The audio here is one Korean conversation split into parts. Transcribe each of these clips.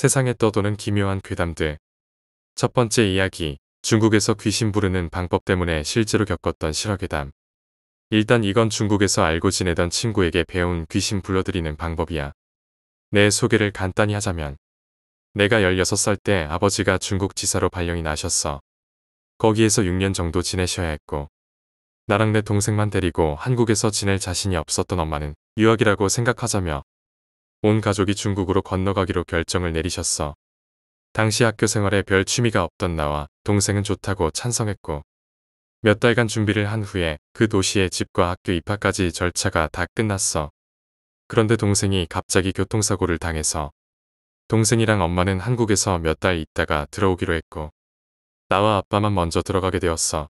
세상에 떠도는 기묘한 괴담들. 첫 번째 이야기, 중국에서 귀신 부르는 방법 때문에 실제로 겪었던 실화괴담. 일단 이건 중국에서 알고 지내던 친구에게 배운 귀신 불러들이는 방법이야. 내 소개를 간단히 하자면 내가 16살 때 아버지가 중국 지사로 발령이 나셨어. 거기에서 6년 정도 지내셔야 했고 나랑 내 동생만 데리고 한국에서 지낼 자신이 없었던 엄마는 유학이라고 생각하자며 온 가족이 중국으로 건너가기로 결정을 내리셨어. 당시 학교 생활에 별 취미가 없던 나와 동생은 좋다고 찬성했고 몇 달간 준비를 한 후에 그도시에 집과 학교 입학까지 절차가 다 끝났어. 그런데 동생이 갑자기 교통사고를 당해서 동생이랑 엄마는 한국에서 몇 달 있다가 들어오기로 했고 나와 아빠만 먼저 들어가게 되었어.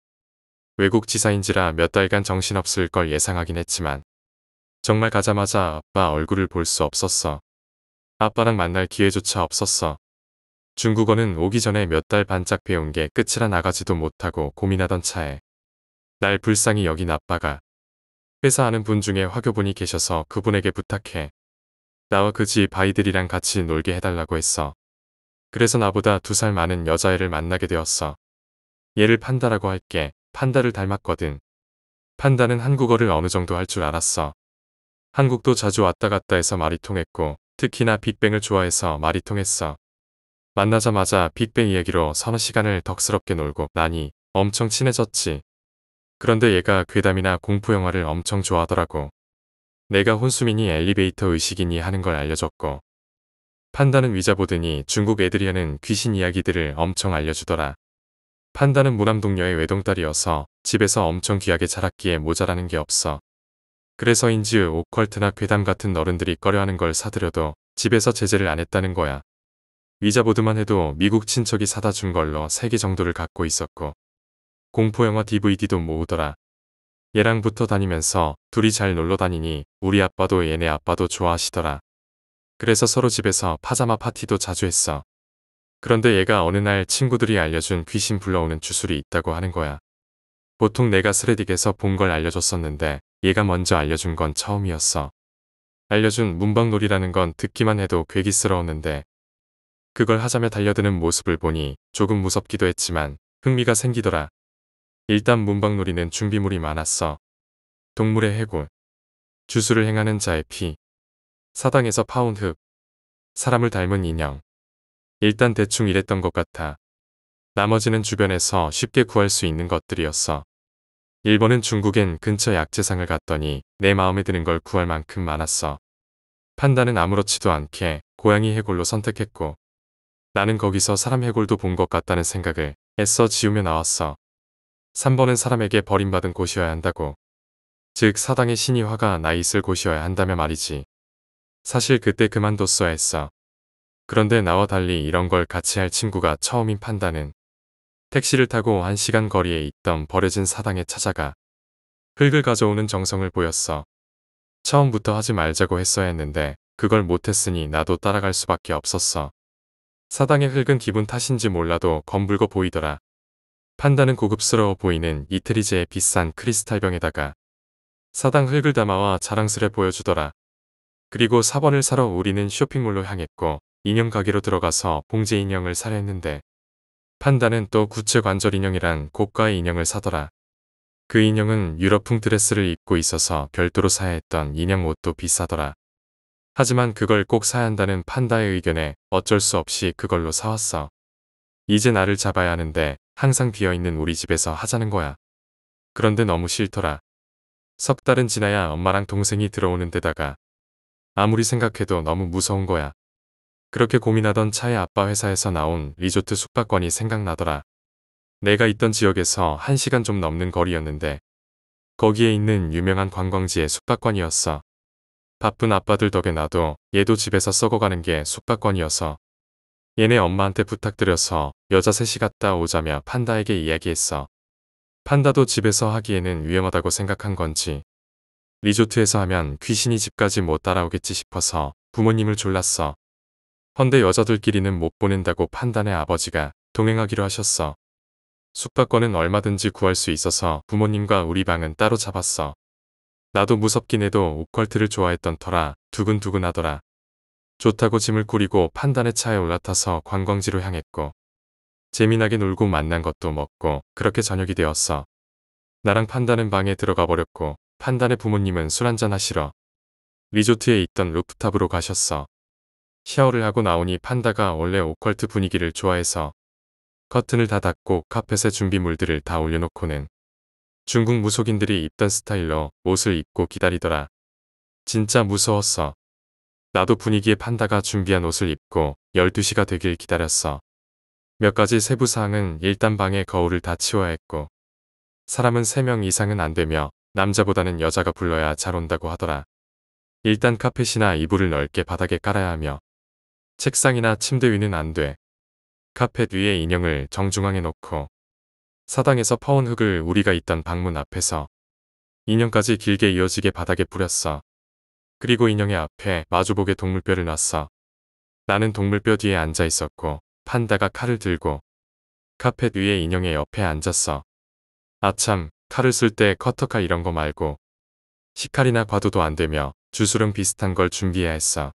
외국 지사인지라 몇 달간 정신없을 걸 예상하긴 했지만 정말 가자마자 아빠 얼굴을 볼 수 없었어. 아빠랑 만날 기회조차 없었어. 중국어는 오기 전에 몇 달 반짝 배운 게 끝이라 나가지도 못하고 고민하던 차에 날 불쌍히 여긴 아빠가 회사 아는 분 중에 화교분이 계셔서 그분에게 부탁해 나와 그 집 아이들이랑 같이 놀게 해달라고 했어. 그래서 나보다 두 살 많은 여자애를 만나게 되었어. 얘를 판다라고 할게 판다를 닮았거든. 판다는 한국어를 어느 정도 할 줄 알았어. 한국도 자주 왔다 갔다 해서 말이 통했고 특히나 빅뱅을 좋아해서 말이 통했어. 만나자마자 빅뱅 이야기로 서너 시간을 덕스럽게 놀고 나니 엄청 친해졌지. 그런데 얘가 괴담이나 공포 영화를 엄청 좋아하더라고. 내가 혼수민이 엘리베이터 의식이니 하는 걸 알려줬고 판다는 위자 보더니 중국 애들이하는 귀신 이야기들을 엄청 알려주더라. 판다는 무남 동녀의 외동딸이어서 집에서 엄청 귀하게 자랐기에 모자라는 게 없어. 그래서인지 오컬트나 괴담 같은 어른들이 꺼려하는 걸 사들여도 집에서 제재를 안 했다는 거야. 위자보드만 해도 미국 친척이 사다 준 걸로 3개 정도를 갖고 있었고 공포영화 DVD도 모으더라. 얘랑 붙어 다니면서 둘이 잘 놀러 다니니 우리 아빠도 얘네 아빠도 좋아하시더라. 그래서 서로 집에서 파자마 파티도 자주 했어. 그런데 얘가 어느 날 친구들이 알려준 귀신 불러오는 주술이 있다고 하는 거야. 보통 내가 스레딕에서 본 걸 알려줬었는데 얘가 먼저 알려준 건 처음이었어. 알려준 문방놀이라는 건 듣기만 해도 괴기스러웠는데 그걸 하자며 달려드는 모습을 보니 조금 무섭기도 했지만 흥미가 생기더라. 일단 문방놀이는 준비물이 많았어. 동물의 해골, 주술을 행하는 자의 피, 사당에서 파온 흙, 사람을 닮은 인형. 일단 대충 이랬던 것 같아. 나머지는 주변에서 쉽게 구할 수 있는 것들이었어. 일본은 중국엔 근처 약재상을 갔더니 내 마음에 드는 걸 구할 만큼 많았어. 판다는 아무렇지도 않게 고양이 해골로 선택했고 나는 거기서 사람 해골도 본 것 같다는 생각을 애써 지우며 나왔어. 3번은 사람에게 버림받은 곳이어야 한다고. 즉 사당의 신이 화가 나 있을 곳이어야 한다며 말이지. 사실 그때 그만뒀어야 했어. 그런데 나와 달리 이런 걸 같이 할 친구가 처음인 판다는 택시를 타고 한 시간 거리에 있던 버려진 사당에 찾아가 흙을 가져오는 정성을 보였어. 처음부터 하지 말자고 했어야 했는데 그걸 못했으니 나도 따라갈 수밖에 없었어. 사당의 흙은 기분 탓인지 몰라도 검붉어 보이더라. 판단은 고급스러워 보이는 이트리제의 비싼 크리스탈병에다가 사당 흙을 담아와 자랑스레 보여주더라. 그리고 사번을 사러 우리는 쇼핑몰로 향했고 인형 가게로 들어가서 봉제 인형을 사려 했는데 판다는 또 구체관절 인형이란 고가의 인형을 사더라. 그 인형은 유럽풍 드레스를 입고 있어서 별도로 사야 했던 인형 옷도 비싸더라. 하지만 그걸 꼭 사야 한다는 판다의 의견에 어쩔 수 없이 그걸로 사왔어. 이제 나를 잡아야 하는데 항상 비어있는 우리 집에서 하자는 거야. 그런데 너무 싫더라. 석 달은 지나야 엄마랑 동생이 들어오는 데다가 아무리 생각해도 너무 무서운 거야. 그렇게 고민하던 차에 아빠 회사에서 나온 리조트 숙박권이 생각나더라. 내가 있던 지역에서 한시간좀 넘는 거리였는데 거기에 있는 유명한 관광지의 숙박권이었어. 바쁜 아빠들 덕에 나도 얘도 집에서 썩어가는 게 숙박권이어서 얘네 엄마한테 부탁드려서 여자 셋이 갔다 오자며 판다에게 이야기했어. 판다도 집에서 하기에는 위험하다고 생각한 건지 리조트에서 하면 귀신이 집까지 못 따라오겠지 싶어서 부모님을 졸랐어. 헌데 여자들끼리는 못 보낸다고 판단해 아버지가 동행하기로 하셨어. 숙박권은 얼마든지 구할 수 있어서 부모님과 우리 방은 따로 잡았어. 나도 무섭긴 해도 오컬트를 좋아했던 터라 두근두근하더라. 좋다고 짐을 꾸리고 판단의 차에 올라타서 관광지로 향했고 재미나게 놀고 만난 것도 먹고 그렇게 저녁이 되었어. 나랑 판단은 방에 들어가 버렸고 판단의 부모님은 술 한잔 하시러 리조트에 있던 루프탑으로 가셨어. 샤워를 하고 나오니 판다가 원래 오컬트 분위기를 좋아해서 커튼을 다 닫고 카펫에 준비물들을 다 올려놓고는 중국 무속인들이 입던 스타일로 옷을 입고 기다리더라. 진짜 무서웠어. 나도 분위기에 판다가 준비한 옷을 입고 12시가 되길 기다렸어. 몇 가지 세부사항은 일단 방에 거울을 다 치워야 했고 사람은 3명 이상은 안 되며 남자보다는 여자가 불러야 잘 온다고 하더라. 일단 카펫이나 이불을 넓게 바닥에 깔아야 하며 책상이나 침대 위는 안 돼. 카펫 위에 인형을 정중앙에 놓고 사당에서 퍼온 흙을 우리가 있던 방문 앞에서 인형까지 길게 이어지게 바닥에 뿌렸어. 그리고 인형의 앞에 마주보게 동물뼈를 놨어. 나는 동물뼈 뒤에 앉아 있었고 판다가 칼을 들고 카펫 위에 인형의 옆에 앉았어. 아참 칼을 쓸 때 커터칼 이런 거 말고 시칼이나 과도도 안 되며 주술은 비슷한 걸 준비해야 했어.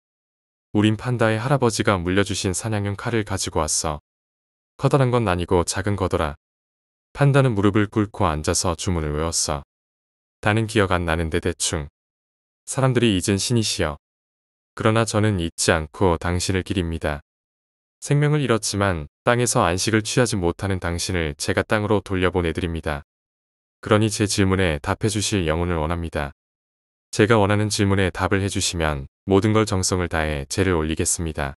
우린 판다의 할아버지가 물려주신 사냥용 칼을 가지고 왔어. 커다란 건 아니고 작은 거더라. 판다는 무릎을 꿇고 앉아서 주문을 외웠어. 다는 기억 안 나는데 대충. 사람들이 잊은 신이시여. 그러나 저는 잊지 않고 당신을 기립니다. 생명을 잃었지만 땅에서 안식을 취하지 못하는 당신을 제가 땅으로 돌려보내드립니다. 그러니 제 질문에 답해주실 영혼을 원합니다. 제가 원하는 질문에 답을 해주시면 모든 걸 정성을 다해 죄를 올리겠습니다.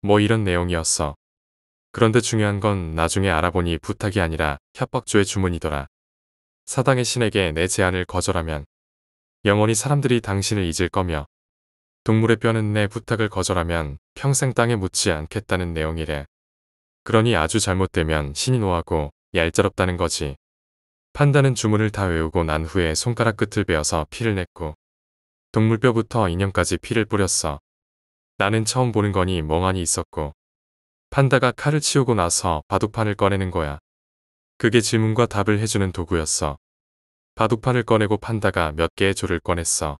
뭐 이런 내용이었어. 그런데 중요한 건 나중에 알아보니 부탁이 아니라 협박조의 주문이더라. 사당의 신에게 내 제안을 거절하면 영원히 사람들이 당신을 잊을 거며 동물의 뼈는 내 부탁을 거절하면 평생 땅에 묻지 않겠다는 내용이래. 그러니 아주 잘못되면 신이 노하고 얄짤없다는 거지. 판다는 주문을 다 외우고 난 후에 손가락 끝을 베어서 피를 냈고 동물뼈부터 인형까지 피를 뿌렸어. 나는 처음 보는 거니 멍하니 있었고 판다가 칼을 치우고 나서 바둑판을 꺼내는 거야. 그게 질문과 답을 해주는 도구였어. 바둑판을 꺼내고 판다가 몇 개의 조를 꺼냈어.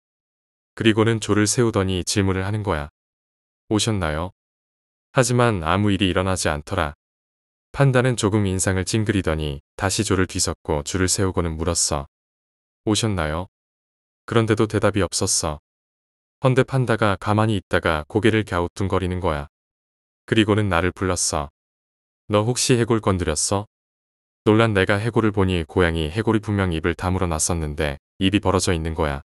그리고는 조를 세우더니 질문을 하는 거야. 오셨나요? 하지만 아무 일이 일어나지 않더라. 판다는 조금 인상을 찡그리더니 다시 조를 뒤섞고 줄을 세우고는 물었어. 오셨나요? 그런데도 대답이 없었어. 헌데 판다가 가만히 있다가 고개를 갸우뚱거리는 거야. 그리고는 나를 불렀어. 너 혹시 해골 건드렸어? 놀란 내가 해골을 보니 고양이 해골이 분명 입을 다물어 놨었는데 입이 벌어져 있는 거야.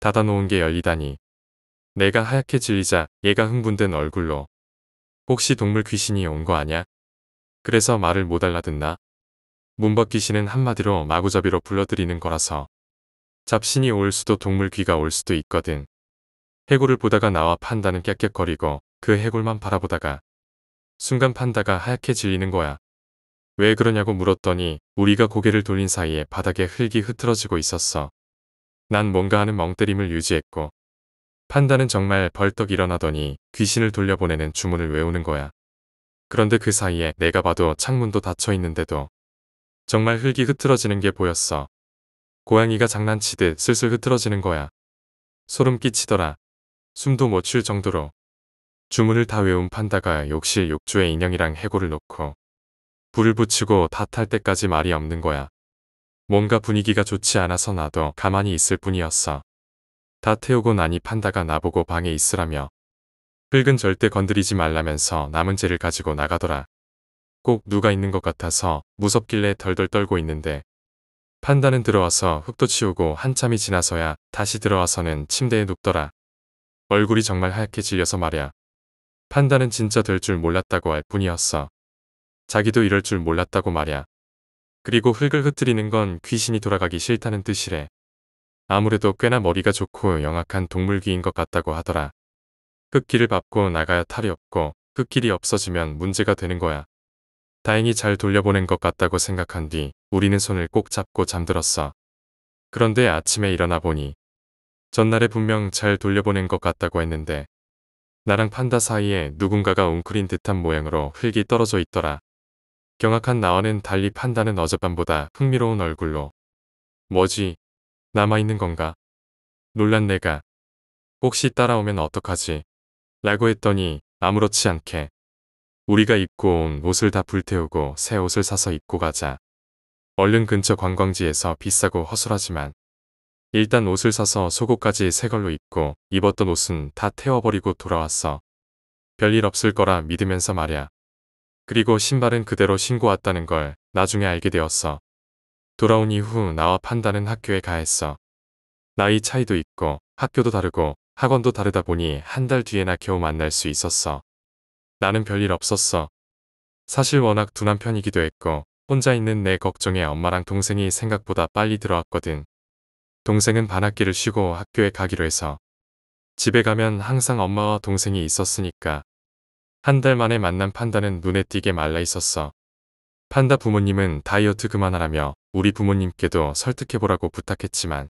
닫아놓은 게 열리다니. 내가 하얗게 질리자 얘가 흥분된 얼굴로 혹시 동물 귀신이 온 거 아냐? 그래서 말을 못 알아듣나? 문벗기시는 한마디로 마구잡이로 불러들이는 거라서. 잡신이 올 수도 동물 귀가 올 수도 있거든. 해골을 보다가 나와 판다는 깍깍거리고 그 해골만 바라보다가 순간 판다가 하얗게 질리는 거야. 왜 그러냐고 물었더니 우리가 고개를 돌린 사이에 바닥에 흙이 흐트러지고 있었어. 난 뭔가 하는 멍때림을 유지했고 판다는 정말 벌떡 일어나더니 귀신을 돌려보내는 주문을 외우는 거야. 그런데 그 사이에 내가 봐도 창문도 닫혀 있는데도 정말 흙이 흐트러지는 게 보였어. 고양이가 장난치듯 슬슬 흐트러지는 거야. 소름 끼치더라. 숨도 못 쉴 정도로. 주문을 다 외운 판다가 욕실 욕조에 인형이랑 해골을 놓고 불을 붙이고 다 탈 때까지 말이 없는 거야. 뭔가 분위기가 좋지 않아서 나도 가만히 있을 뿐이었어. 다 태우고 나니 판다가 나보고 방에 있으라며 흙은 절대 건드리지 말라면서 남은 재를 가지고 나가더라. 꼭 누가 있는 것 같아서 무섭길래 덜덜 떨고 있는데 판다는 들어와서 흙도 치우고 한참이 지나서야 다시 들어와서는 침대에 눕더라. 얼굴이 정말 하얗게 질려서 말이야. 판다는 진짜 될 줄 몰랐다고 할 뿐이었어. 자기도 이럴 줄 몰랐다고 말이야. 그리고 흙을 흩뜨리는건 귀신이 돌아가기 싫다는 뜻이래. 아무래도 꽤나 머리가 좋고 영악한 동물귀인 것 같다고 하더라. 흙길을 그 밟고 나가야 탈이 없고 흙길이 그 없어지면 문제가 되는 거야. 다행히 잘 돌려보낸 것 같다고 생각한 뒤 우리는 손을 꼭 잡고 잠들었어. 그런데 아침에 일어나 보니 전날에 분명 잘 돌려보낸 것 같다고 했는데 나랑 판다 사이에 누군가가 웅크린 듯한 모양으로 흙이 떨어져 있더라. 경악한 나와는 달리 판다는 어젯밤보다 흥미로운 얼굴로 뭐지? 남아있는 건가? 놀란 내가 혹시 따라오면 어떡하지? 라고 했더니 아무렇지 않게 우리가 입고 온 옷을 다 불태우고 새 옷을 사서 입고 가자. 얼른 근처 관광지에서 비싸고 허술하지만 일단 옷을 사서 속옷까지 새 걸로 입고 입었던 옷은 다 태워버리고 돌아왔어. 별일 없을 거라 믿으면서 말야. 그리고 신발은 그대로 신고 왔다는 걸 나중에 알게 되었어. 돌아온 이후 나와 판다는 학교에 가했어. 나이 차이도 있고 학교도 다르고 학원도 다르다 보니 한 달 뒤에나 겨우 만날 수 있었어. 나는 별일 없었어. 사실 워낙 두남 편이기도 했고 혼자 있는 내 걱정에 엄마랑 동생이 생각보다 빨리 들어왔거든. 동생은 반학기를 쉬고 학교에 가기로 해서 집에 가면 항상 엄마와 동생이 있었으니까 한 달 만에 만난 판다는 눈에 띄게 말라 있었어. 판다 부모님은 다이어트 그만하라며 우리 부모님께도 설득해보라고 부탁했지만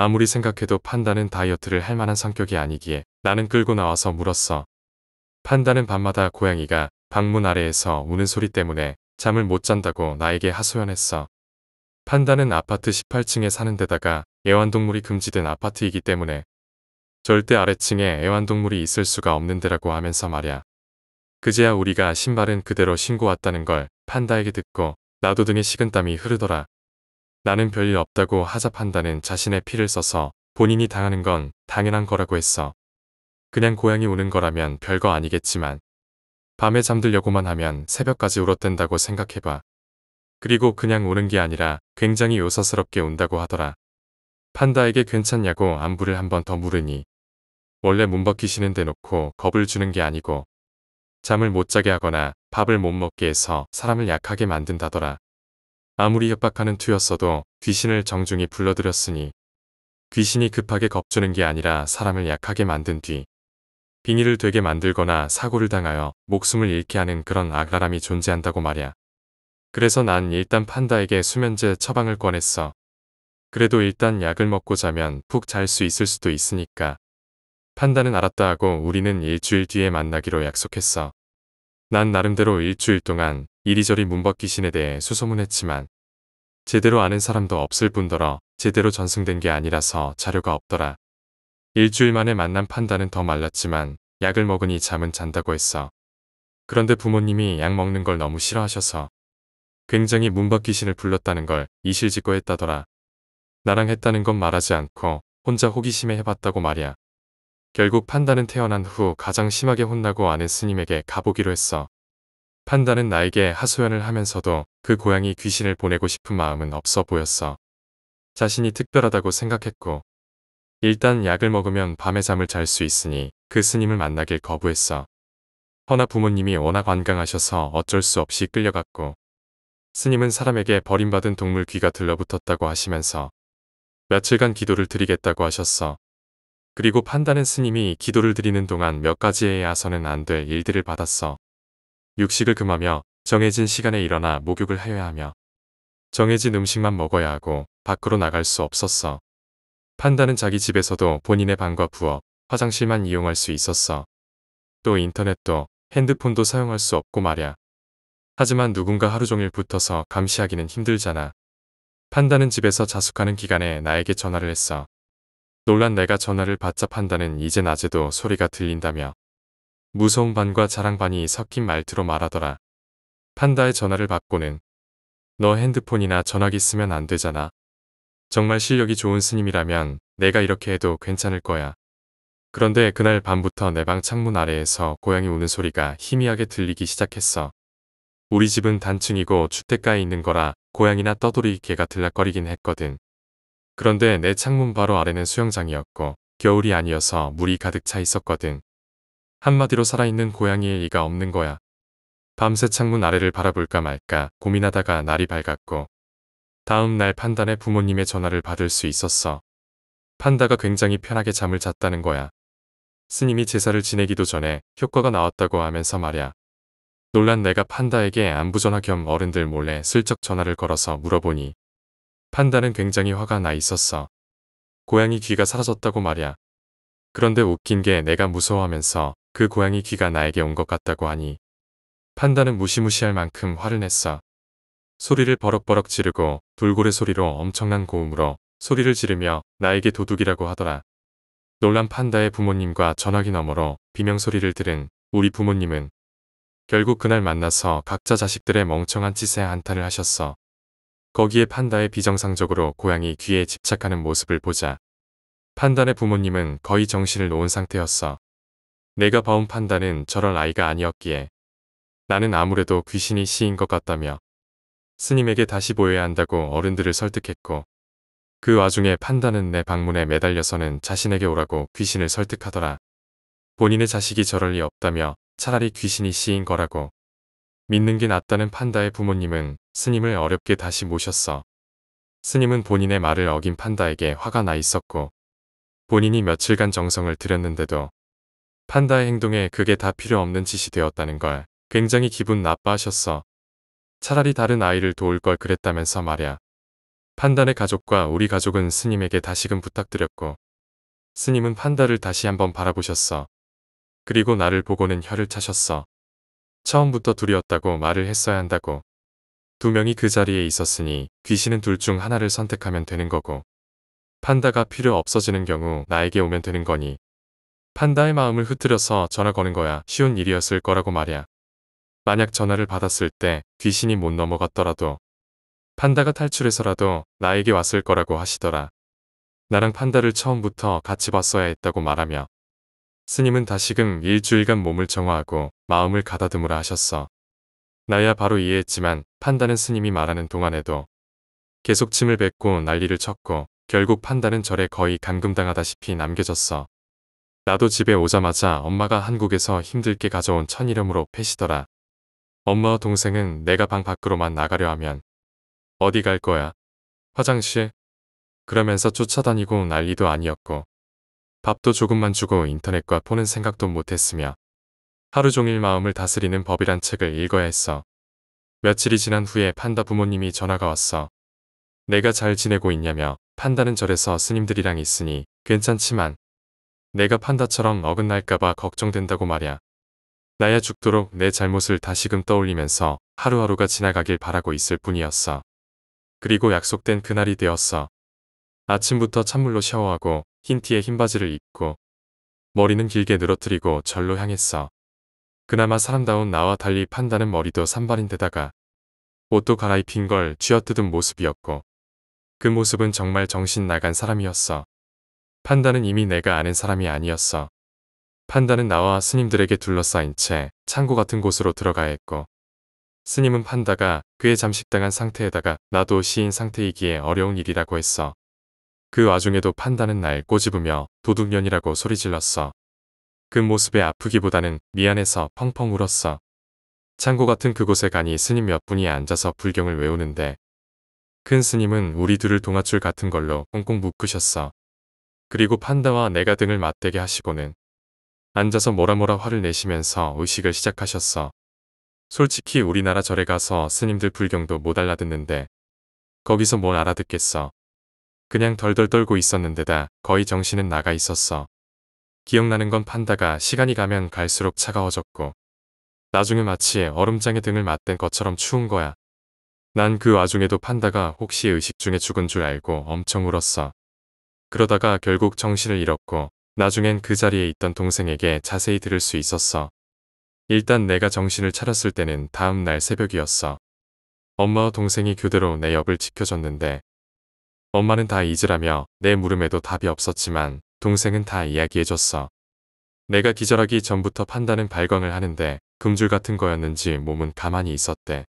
아무리 생각해도 판다는 다이어트를 할 만한 성격이 아니기에 나는 끌고 나와서 물었어. 판다는 밤마다 고양이가 방문 아래에서 우는 소리 때문에 잠을 못 잔다고 나에게 하소연했어. 판다는 아파트 18층에 사는 데다가 애완동물이 금지된 아파트이기 때문에 절대 아래층에 애완동물이 있을 수가 없는 데라고 하면서 말야. 그제야 우리가 신발은 그대로 신고 왔다는 걸 판다에게 듣고 나도 등에 식은땀이 흐르더라. 나는 별일 없다고 하자판다는 자신의 피를 써서 본인이 당하는 건 당연한 거라고 했어. 그냥 고양이 우는 거라면 별거 아니겠지만 밤에 잠들려고만 하면 새벽까지 울었댄다고 생각해봐. 그리고 그냥 우는 게 아니라 굉장히 요사스럽게 운다고 하더라. 판다에게 괜찮냐고 안부를 한 번 더 물으니 원래 문 벗기시는 데 놓고 겁을 주는 게 아니고 잠을 못 자게 하거나 밥을 못 먹게 해서 사람을 약하게 만든다더라. 아무리 협박하는 투였어도 귀신을 정중히 불러들였으니 귀신이 급하게 겁주는 게 아니라 사람을 약하게 만든 뒤 빙의를 되게 만들거나 사고를 당하여 목숨을 잃게 하는 그런 악랄함이 존재한다고 말이야. 그래서 난 일단 판다에게 수면제 처방을 권했어. 그래도 일단 약을 먹고 자면 푹 잘 수 있을 수도 있으니까. 판다는 알았다 하고 우리는 일주일 뒤에 만나기로 약속했어. 난 나름대로 일주일 동안 이리저리 문법 귀신에 대해 수소문했지만 제대로 아는 사람도 없을 뿐더러 제대로 전승된 게 아니라서 자료가 없더라. 일주일 만에 만난 판다는 더 말랐지만 약을 먹으니 잠은 잔다고 했어. 그런데 부모님이 약 먹는 걸 너무 싫어하셔서 굉장히 문박 귀신을 불렀다는 걸 이실직고 했다더라. 나랑 했다는 건 말하지 않고 혼자 호기심에 해봤다고 말이야. 결국 판다는 태어난 후 가장 심하게 혼나고 아는 스님에게 가보기로 했어. 판다는 나에게 하소연을 하면서도 그 고양이 귀신을 보내고 싶은 마음은 없어 보였어. 자신이 특별하다고 생각했고 일단 약을 먹으면 밤에 잠을 잘 수 있으니 그 스님을 만나길 거부했어. 허나 부모님이 워낙 완강하셔서 어쩔 수 없이 끌려갔고 스님은 사람에게 버림받은 동물 귀가 들러붙었다고 하시면서 며칠간 기도를 드리겠다고 하셨어. 그리고 판다는 스님이 기도를 드리는 동안 몇 가지의 야서는 안 될 일들을 받았어. 육식을 금하며 정해진 시간에 일어나 목욕을 해야 하며 정해진 음식만 먹어야 하고 밖으로 나갈 수 없었어. 판다는 자기 집에서도 본인의 방과 부엌, 화장실만 이용할 수 있었어. 또 인터넷도 핸드폰도 사용할 수 없고 말야. 하지만 누군가 하루 종일 붙어서 감시하기는 힘들잖아. 판다는 집에서 자숙하는 기간에 나에게 전화를 했어. 놀란 내가 전화를 받자 판다는 이제 낮에도 소리가 들린다며 무서운 반과 자랑 반이 섞인 말투로 말하더라. 판다의 전화를 받고는 너 핸드폰이나 전화기 쓰면 안 되잖아. 정말 실력이 좋은 스님이라면 내가 이렇게 해도 괜찮을 거야. 그런데 그날 밤부터 내 방 창문 아래에서 고양이 우는 소리가 희미하게 들리기 시작했어. 우리 집은 단층이고 주택가에 있는 거라 고양이나 떠돌이 개가 들락거리긴 했거든. 그런데 내 창문 바로 아래는 수영장이었고 겨울이 아니어서 물이 가득 차 있었거든. 한마디로 살아있는 고양이의 이가 없는 거야. 밤새 창문 아래를 바라볼까 말까 고민하다가 날이 밝았고 다음 날 판단의 부모님의 전화를 받을 수 있었어. 판다가 굉장히 편하게 잠을 잤다는 거야. 스님이 제사를 지내기도 전에 효과가 나왔다고 하면서 말야. 놀란 내가 판다에게 안부전화 겸 어른들 몰래 슬쩍 전화를 걸어서 물어보니 판다는 굉장히 화가 나 있었어. 고양이 귀가 사라졌다고 말야. 그런데 웃긴 게 내가 무서워하면서 그 고양이 귀가 나에게 온 것 같다고 하니 판다는 무시무시할 만큼 화를 냈어. 소리를 버럭버럭 지르고 돌고래 소리로 엄청난 고음으로 소리를 지르며 나에게 도둑이라고 하더라. 놀란 판다의 부모님과 전화기 너머로 비명소리를 들은 우리 부모님은 결국 그날 만나서 각자 자식들의 멍청한 짓에 한탄을 하셨어. 거기에 판다의 비정상적으로 고양이 귀에 집착하는 모습을 보자. 판단의 부모님은 거의 정신을 놓은 상태였어. 내가 봐온 판다는 저런 아이가 아니었기에 나는 아무래도 귀신이 시인 것 같다며 스님에게 다시 보여야 한다고 어른들을 설득했고 그 와중에 판다는 내 방문에 매달려서는 자신에게 오라고 귀신을 설득하더라. 본인의 자식이 저럴 리 없다며 차라리 귀신이 시인 거라고. 믿는 게 낫다는 판다의 부모님은 스님을 어렵게 다시 모셨어. 스님은 본인의 말을 어긴 판다에게 화가 나 있었고 본인이 며칠간 정성을 들였는데도 판다의 행동에 그게 다 필요 없는 짓이 되었다는 걸 굉장히 기분 나빠하셨어. 차라리 다른 아이를 도울 걸 그랬다면서 말야. 판다의 가족과 우리 가족은 스님에게 다시금 부탁드렸고 스님은 판다를 다시 한번 바라보셨어. 그리고 나를 보고는 혀를 차셨어. 처음부터 둘이었다고 말을 했어야 한다고. 두 명이 그 자리에 있었으니 귀신은 둘 중 하나를 선택하면 되는 거고 판다가 필요 없어지는 경우 나에게 오면 되는 거니 판다의 마음을 흐트려서 전화 거는 거야 쉬운 일이었을 거라고 말이야. 만약 전화를 받았을 때 귀신이 못 넘어갔더라도 판다가 탈출해서라도 나에게 왔을 거라고 하시더라. 나랑 판다를 처음부터 같이 봤어야 했다고 말하며 스님은 다시금 일주일간 몸을 정화하고 마음을 가다듬으라 하셨어. 나야 바로 이해했지만 판다는 스님이 말하는 동안에도 계속 침을 뱉고 난리를 쳤고 결국 판다는 절에 거의 감금당하다시피 남겨졌어. 나도 집에 오자마자 엄마가 한국에서 힘들게 가져온 천이름으로 패시더라. 엄마와 동생은 내가 방 밖으로만 나가려 하면 어디 갈 거야? 화장실? 그러면서 쫓아다니고 난리도 아니었고 밥도 조금만 주고 인터넷과 보는 생각도 못했으며 하루 종일 마음을 다스리는 법이란 책을 읽어야 했어. 며칠이 지난 후에 판다 부모님이 전화가 왔어. 내가 잘 지내고 있냐며 판다는 절에서 스님들이랑 있으니 괜찮지만 내가 판다처럼 어긋날까봐 걱정된다고 말야. 나야 죽도록 내 잘못을 다시금 떠올리면서 하루하루가 지나가길 바라고 있을 뿐이었어. 그리고 약속된 그날이 되었어. 아침부터 찬물로 샤워하고 흰 티에 흰 바지를 입고 머리는 길게 늘어뜨리고 절로 향했어. 그나마 사람다운 나와 달리 판다는 머리도 산발인데다가 옷도 갈아입힌 걸 쥐어뜯은 모습이었고 그 모습은 정말 정신 나간 사람이었어. 판다는 이미 내가 아는 사람이 아니었어. 판다는 나와 스님들에게 둘러싸인 채 창고 같은 곳으로 들어가야 했고 스님은 판다가 그의 잠식당한 상태에다가 나도 시인 상태이기에 어려운 일이라고 했어. 그 와중에도 판다는 날 꼬집으며 도둑년이라고 소리질렀어. 그 모습에 아프기보다는 미안해서 펑펑 울었어. 창고 같은 그곳에 가니 스님 몇 분이 앉아서 불경을 외우는데 큰 스님은 우리 둘을 동아줄 같은 걸로 꽁꽁 묶으셨어. 그리고 판다와 내가 등을 맞대게 하시고는 앉아서 뭐라뭐라 화를 내시면서 의식을 시작하셨어. 솔직히 우리나라 절에 가서 스님들 불경도 못 알아듣는데 거기서 뭘 알아듣겠어. 그냥 덜덜 떨고 있었는데다 거의 정신은 나가 있었어. 기억나는 건 판다가 시간이 가면 갈수록 차가워졌고 나중에 마치 얼음장에 등을 맞댄 것처럼 추운 거야. 난 그 와중에도 판다가 혹시 의식 중에 죽은 줄 알고 엄청 울었어. 그러다가 결국 정신을 잃었고 나중엔 그 자리에 있던 동생에게 자세히 들을 수 있었어. 일단 내가 정신을 차렸을 때는 다음 날 새벽이었어. 엄마와 동생이 교대로 내 옆을 지켜줬는데 엄마는 다 잊으라며 내 물음에도 답이 없었지만 동생은 다 이야기해줬어. 내가 기절하기 전부터 판단은 발광을 하는데 금줄 같은 거였는지 몸은 가만히 있었대.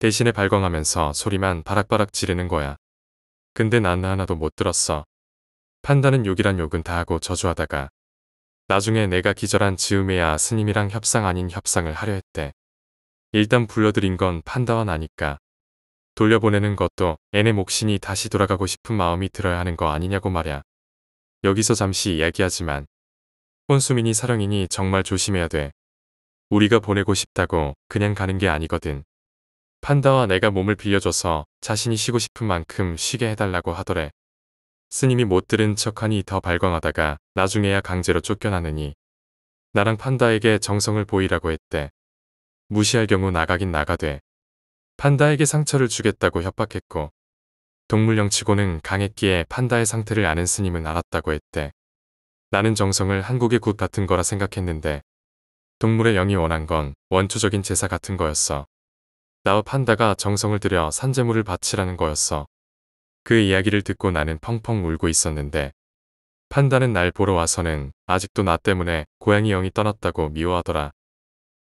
대신에 발광하면서 소리만 바락바락 지르는 거야. 근데 난 하나도 못 들었어. 판다는 욕이란 욕은 다 하고 저주하다가 나중에 내가 기절한 즈음에야 스님이랑 협상 아닌 협상을 하려 했대. 일단 불러들인 건판다와나니까 돌려보내는 것도 애네 몫이니 다시 돌아가고 싶은 마음이 들어야 하는 거 아니냐고 말야. 여기서 잠시 이야기하지만 혼수민이 사령이니 정말 조심해야 돼. 우리가 보내고 싶다고 그냥 가는 게 아니거든. 판다와 내가 몸을 빌려줘서 자신이 쉬고 싶은 만큼 쉬게 해달라고 하더래. 스님이 못 들은 척하니 더 발광하다가 나중에야 강제로 쫓겨나느니 나랑 판다에게 정성을 보이라고 했대. 무시할 경우 나가긴 나가되 판다에게 상처를 주겠다고 협박했고 동물령치고는 강했기에 판다의 상태를 아는 스님은 알았다고 했대. 나는 정성을 한국의 굿 같은 거라 생각했는데 동물의 영이 원한 건 원초적인 제사 같은 거였어. 나와 판다가 정성을 들여 산재물을 바치라는 거였어. 그 이야기를 듣고 나는 펑펑 울고 있었는데 판다는 날 보러 와서는 아직도 나 때문에 고양이 형이 떠났다고 미워하더라.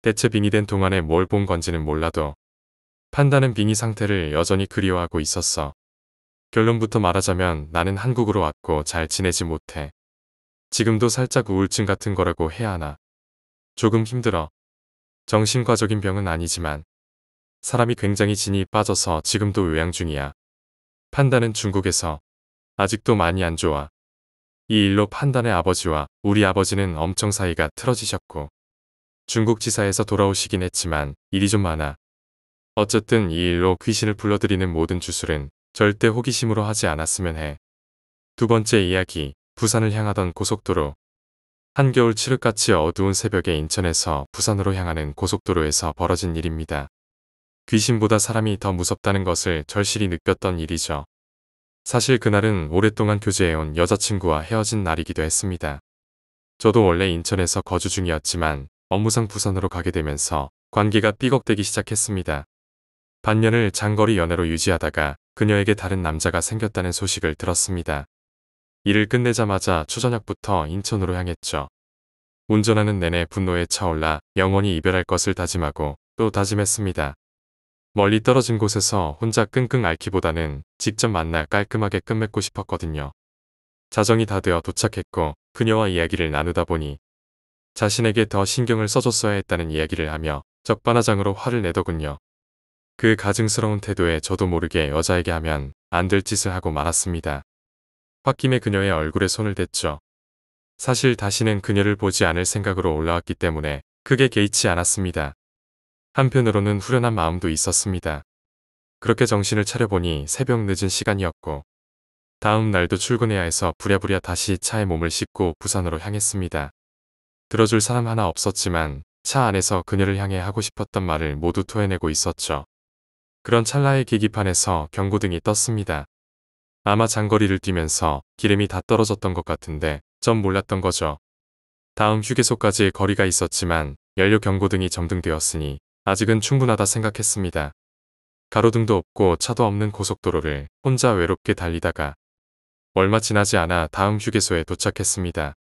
대체 빙의된 동안에 뭘 본 건지는 몰라도 판다는 빙의 상태를 여전히 그리워하고 있었어. 결론부터 말하자면 나는 한국으로 왔고 잘 지내지 못해. 지금도 살짝 우울증 같은 거라고 해야 하나. 조금 힘들어. 정신과적인 병은 아니지만 사람이 굉장히 진이 빠져서 지금도 요양 중이야. 판단은 중국에서 아직도 많이 안 좋아. 이 일로 판단의 아버지와 우리 아버지는 엄청 사이가 틀어지셨고 중국 지사에서 돌아오시긴 했지만 일이 좀 많아. 어쨌든 이 일로 귀신을 불러들이는 모든 주술은 절대 호기심으로 하지 않았으면 해. 두 번째 이야기, 부산을 향하던 고속도로. 한겨울 칠흑같이 어두운 새벽에 인천에서 부산으로 향하는 고속도로에서 벌어진 일입니다. 귀신보다 사람이 더 무섭다는 것을 절실히 느꼈던 일이죠. 사실 그날은 오랫동안 교제해온 여자친구와 헤어진 날이기도 했습니다. 저도 원래 인천에서 거주 중이었지만 업무상 부산으로 가게 되면서 관계가 삐걱대기 시작했습니다. 반년을 장거리 연애로 유지하다가 그녀에게 다른 남자가 생겼다는 소식을 들었습니다. 일을 끝내자마자 추저녁부터 인천으로 향했죠. 운전하는 내내 분노에 차올라 영원히 이별할 것을 다짐하고 또 다짐했습니다. 멀리 떨어진 곳에서 혼자 끙끙 앓기보다는 직접 만나 깔끔하게 끝맺고 싶었거든요. 자정이 다 되어 도착했고 그녀와 이야기를 나누다 보니 자신에게 더 신경을 써줬어야 했다는 이야기를 하며 적반하장으로 화를 내더군요. 그 가증스러운 태도에 저도 모르게 여자에게 하면 안 될 짓을 하고 말았습니다. 홧김에 그녀의 얼굴에 손을 댔죠. 사실 다시는 그녀를 보지 않을 생각으로 올라왔기 때문에 크게 개의치 않았습니다. 한편으로는 후련한 마음도 있었습니다. 그렇게 정신을 차려보니 새벽 늦은 시간이었고 다음 날도 출근해야 해서 부랴부랴 다시 차에 몸을 씻고 부산으로 향했습니다. 들어줄 사람 하나 없었지만 차 안에서 그녀를 향해 하고 싶었던 말을 모두 토해내고 있었죠. 그런 찰나의 계기판에서 경고등이 떴습니다. 아마 장거리를 뛰면서 기름이 다 떨어졌던 것 같은데 전 몰랐던 거죠. 다음 휴게소까지 거리가 있었지만 연료 경고등이 점등되었으니 아직은 충분하다 생각했습니다. 가로등도 없고 차도 없는 고속도로를 혼자 외롭게 달리다가 얼마 지나지 않아 다음 휴게소에 도착했습니다.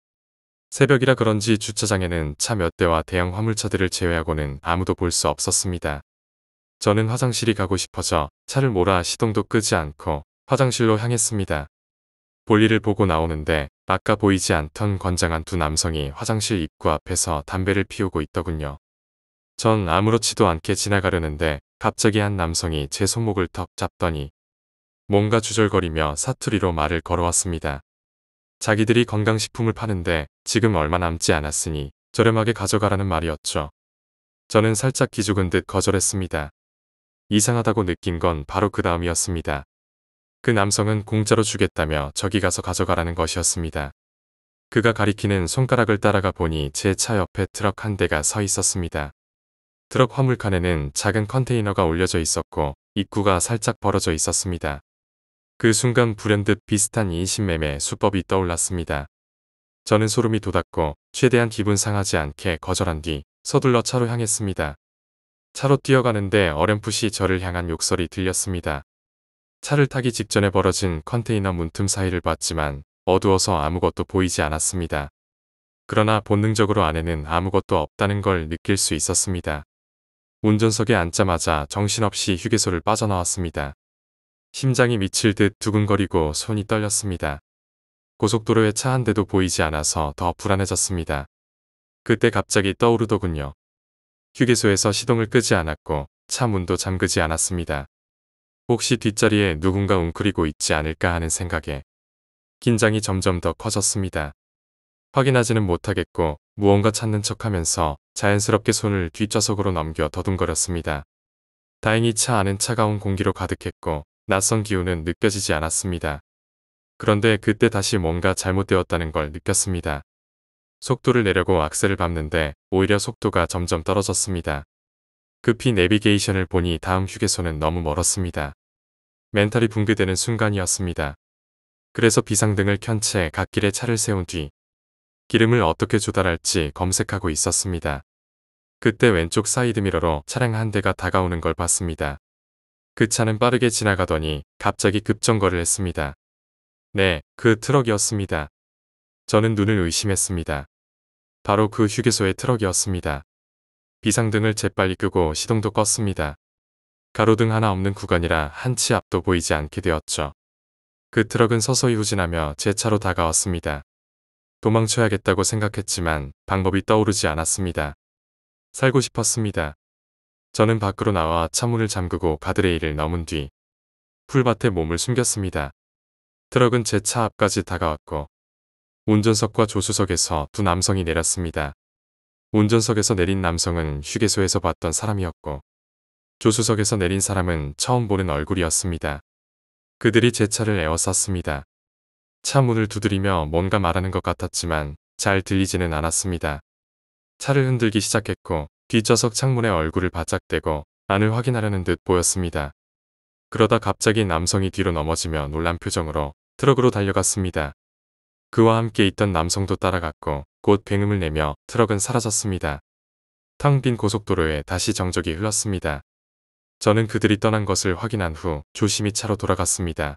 새벽이라 그런지 주차장에는 차 몇 대와 대형 화물차들을 제외하고는 아무도 볼 수 없었습니다. 저는 화장실이 가고 싶어져 차를 몰아 시동도 끄지 않고 화장실로 향했습니다. 볼일을 보고 나오는데 아까 보이지 않던 건장한 두 남성이 화장실 입구 앞에서 담배를 피우고 있더군요. 전 아무렇지도 않게 지나가려는데 갑자기 한 남성이 제 손목을 턱 잡더니 뭔가 주절거리며 사투리로 말을 걸어왔습니다. 자기들이 건강식품을 파는데 지금 얼마 남지 않았으니 저렴하게 가져가라는 말이었죠. 저는 살짝 기죽은 듯 거절했습니다. 이상하다고 느낀 건 바로 그 다음이었습니다. 그 남성은 공짜로 주겠다며 저기 가서 가져가라는 것이었습니다. 그가 가리키는 손가락을 따라가 보니 제 차 옆에 트럭 한 대가 서 있었습니다. 트럭 화물칸에는 작은 컨테이너가 올려져 있었고 입구가 살짝 벌어져 있었습니다. 그 순간 불현듯 비슷한 인신매매 수법이 떠올랐습니다. 저는 소름이 돋았고 최대한 기분 상하지 않게 거절한 뒤 서둘러 차로 향했습니다. 차로 뛰어가는데 어렴풋이 저를 향한 욕설이 들렸습니다. 차를 타기 직전에 벌어진 컨테이너 문틈 사이를 봤지만 어두워서 아무것도 보이지 않았습니다. 그러나 본능적으로 안에는 아무것도 없다는 걸 느낄 수 있었습니다. 운전석에 앉자마자 정신없이 휴게소를 빠져나왔습니다. 심장이 미칠 듯 두근거리고 손이 떨렸습니다. 고속도로에 차 한 대도 보이지 않아서 더 불안해졌습니다. 그때 갑자기 떠오르더군요. 휴게소에서 시동을 끄지 않았고 차 문도 잠그지 않았습니다. 혹시 뒷자리에 누군가 웅크리고 있지 않을까 하는 생각에 긴장이 점점 더 커졌습니다. 확인하지는 못하겠고 무언가 찾는 척하면서 자연스럽게 손을 뒷좌석으로 넘겨 더듬거렸습니다. 다행히 차 안은 차가운 공기로 가득했고 낯선 기운은 느껴지지 않았습니다. 그런데 그때 다시 뭔가 잘못되었다는 걸 느꼈습니다. 속도를 내려고 악셀을 밟는데 오히려 속도가 점점 떨어졌습니다. 급히 내비게이션을 보니 다음 휴게소는 너무 멀었습니다. 멘탈이 붕괴되는 순간이었습니다. 그래서 비상등을 켠 채 갓길에 차를 세운 뒤 기름을 어떻게 조달할지 검색하고 있었습니다. 그때 왼쪽 사이드미러로 차량 한 대가 다가오는 걸 봤습니다. 그 차는 빠르게 지나가더니 갑자기 급정거를 했습니다. 네, 그 트럭이었습니다. 저는 눈을 의심했습니다. 바로 그 휴게소의 트럭이었습니다. 비상등을 재빨리 끄고 시동도 껐습니다. 가로등 하나 없는 구간이라 한치 앞도 보이지 않게 되었죠. 그 트럭은 서서히 후진하며 제 차로 다가왔습니다. 도망쳐야겠다고 생각했지만 방법이 떠오르지 않았습니다. 살고 싶었습니다. 저는 밖으로 나와 차문을 잠그고 가드레일을 넘은 뒤 풀밭에 몸을 숨겼습니다. 트럭은 제 차 앞까지 다가왔고 운전석과 조수석에서 두 남성이 내렸습니다. 운전석에서 내린 남성은 휴게소에서 봤던 사람이었고 조수석에서 내린 사람은 처음 보는 얼굴이었습니다. 그들이 제 차를 에워쌌습니다. 차 문을 두드리며 뭔가 말하는 것 같았지만 잘 들리지는 않았습니다. 차를 흔들기 시작했고 뒷좌석 창문에 얼굴을 바짝 대고 안을 확인하려는 듯 보였습니다. 그러다 갑자기 남성이 뒤로 넘어지며 놀란 표정으로 트럭으로 달려갔습니다. 그와 함께 있던 남성도 따라갔고 곧 뱅음을 내며 트럭은 사라졌습니다. 텅 빈 고속도로에 다시 정적이 흘렀습니다. 저는 그들이 떠난 것을 확인한 후 조심히 차로 돌아갔습니다.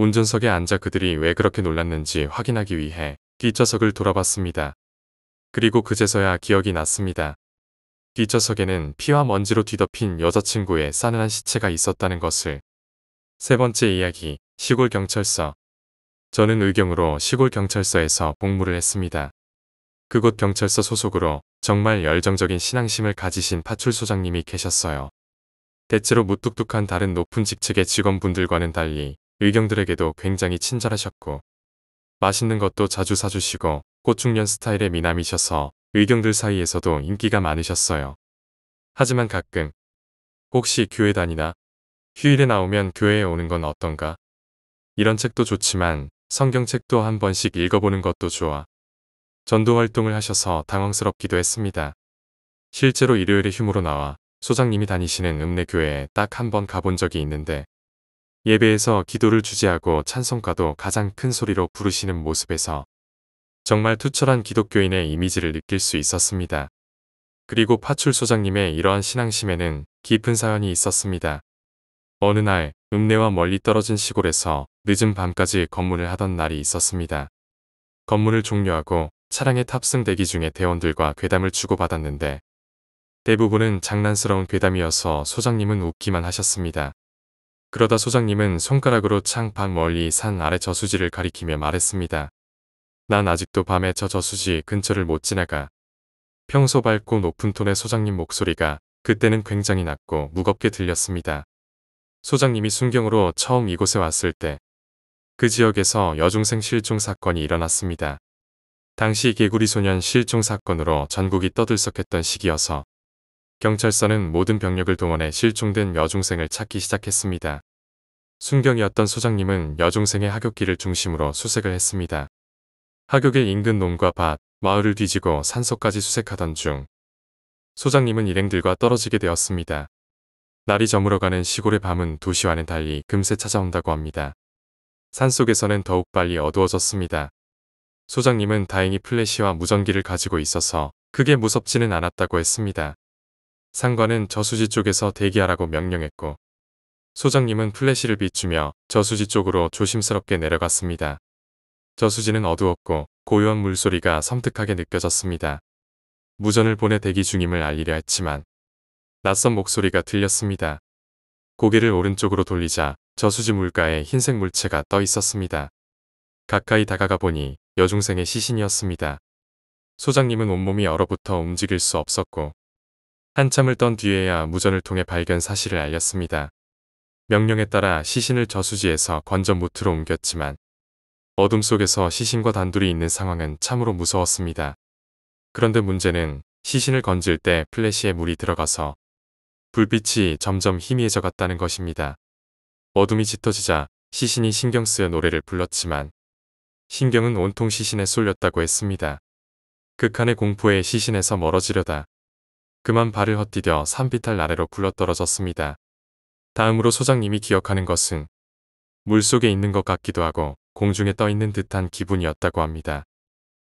운전석에 앉아 그들이 왜 그렇게 놀랐는지 확인하기 위해 뒷좌석을 돌아봤습니다. 그리고 그제서야 기억이 났습니다. 뒷좌석에는 피와 먼지로 뒤덮인 여자친구의 싸늘한 시체가 있었다는 것을. 세 번째 이야기, 시골경찰서. 저는 의경으로 시골경찰서에서 복무를 했습니다. 그곳 경찰서 소속으로 정말 열정적인 신앙심을 가지신 파출소장님이 계셨어요. 대체로 무뚝뚝한 다른 높은 직책의 직원분들과는 달리 의경들에게도 굉장히 친절하셨고 맛있는 것도 자주 사주시고 꽃중년 스타일의 미남이셔서 의경들 사이에서도 인기가 많으셨어요. 하지만 가끔 혹시 교회 다니나? 휴일에 나오면 교회에 오는 건 어떤가? 이런 책도 좋지만 성경책도 한 번씩 읽어보는 것도 좋아. 전도 활동을 하셔서 당황스럽기도 했습니다. 실제로 일요일에 휴무로 나와 소장님이 다니시는 읍내 교회에 딱 한 번 가본 적이 있는데 예배에서 기도를 주재하고 찬송가도 가장 큰 소리로 부르시는 모습에서 정말 투철한 기독교인의 이미지를 느낄 수 있었습니다. 그리고 파출 소장님의 이러한 신앙심에는 깊은 사연이 있었습니다. 어느 날 읍내와 멀리 떨어진 시골에서 늦은 밤까지 건물을 하던 날이 있었습니다. 건물을 종료하고 차량에 탑승 대기 중에 대원들과 괴담을 주고받았는데 대부분은 장난스러운 괴담이어서 소장님은 웃기만 하셨습니다. 그러다 소장님은 손가락으로 창 밖 멀리 산 아래 저수지를 가리키며 말했습니다. 난 아직도 밤에 저 저수지 근처를 못 지나가. 평소 밝고 높은 톤의 소장님 목소리가 그때는 굉장히 낮고 무겁게 들렸습니다. 소장님이 순경으로 처음 이곳에 왔을 때 그 지역에서 여중생 실종 사건이 일어났습니다. 당시 개구리 소년 실종 사건으로 전국이 떠들썩했던 시기여서 경찰서는 모든 병력을 동원해 실종된 여중생을 찾기 시작했습니다. 순경이었던 소장님은 여중생의 하굣길을 중심으로 수색을 했습니다. 하굣의 인근 논과 밭, 마을을 뒤지고 산소까지 수색하던 중 소장님은 일행들과 떨어지게 되었습니다. 날이 저물어가는 시골의 밤은 도시와는 달리 금세 찾아온다고 합니다. 산속에서는 더욱 빨리 어두워졌습니다. 소장님은 다행히 플래시와 무전기를 가지고 있어서 크게 무섭지는 않았다고 했습니다. 상관은 저수지 쪽에서 대기하라고 명령했고 소장님은 플래시를 비추며 저수지 쪽으로 조심스럽게 내려갔습니다. 저수지는 어두웠고 고요한 물소리가 섬뜩하게 느껴졌습니다. 무전을 보내 대기 중임을 알리려 했지만 낯선 목소리가 들렸습니다. 고개를 오른쪽으로 돌리자 저수지 물가에 흰색 물체가 떠 있었습니다. 가까이 다가가 보니 여중생의 시신이었습니다. 소장님은 온몸이 얼어붙어 움직일 수 없었고 한참을 떤 뒤에야 무전을 통해 발견 사실을 알렸습니다. 명령에 따라 시신을 저수지에서 건전 모트로 옮겼지만 어둠 속에서 시신과 단둘이 있는 상황은 참으로 무서웠습니다. 그런데 문제는 시신을 건질 때 플래시에 물이 들어가서 불빛이 점점 희미해져 갔다는 것입니다. 어둠이 짙어지자 시신이 신경 쓰여 노래를 불렀지만 신경은 온통 시신에 쏠렸다고 했습니다. 극한의 공포에 시신에서 멀어지려다 그만 발을 헛디뎌 산비탈 아래로 굴러떨어졌습니다. 다음으로 소장님이 기억하는 것은 물속에 있는 것 같기도 하고 공중에 떠 있는 듯한 기분이었다고 합니다.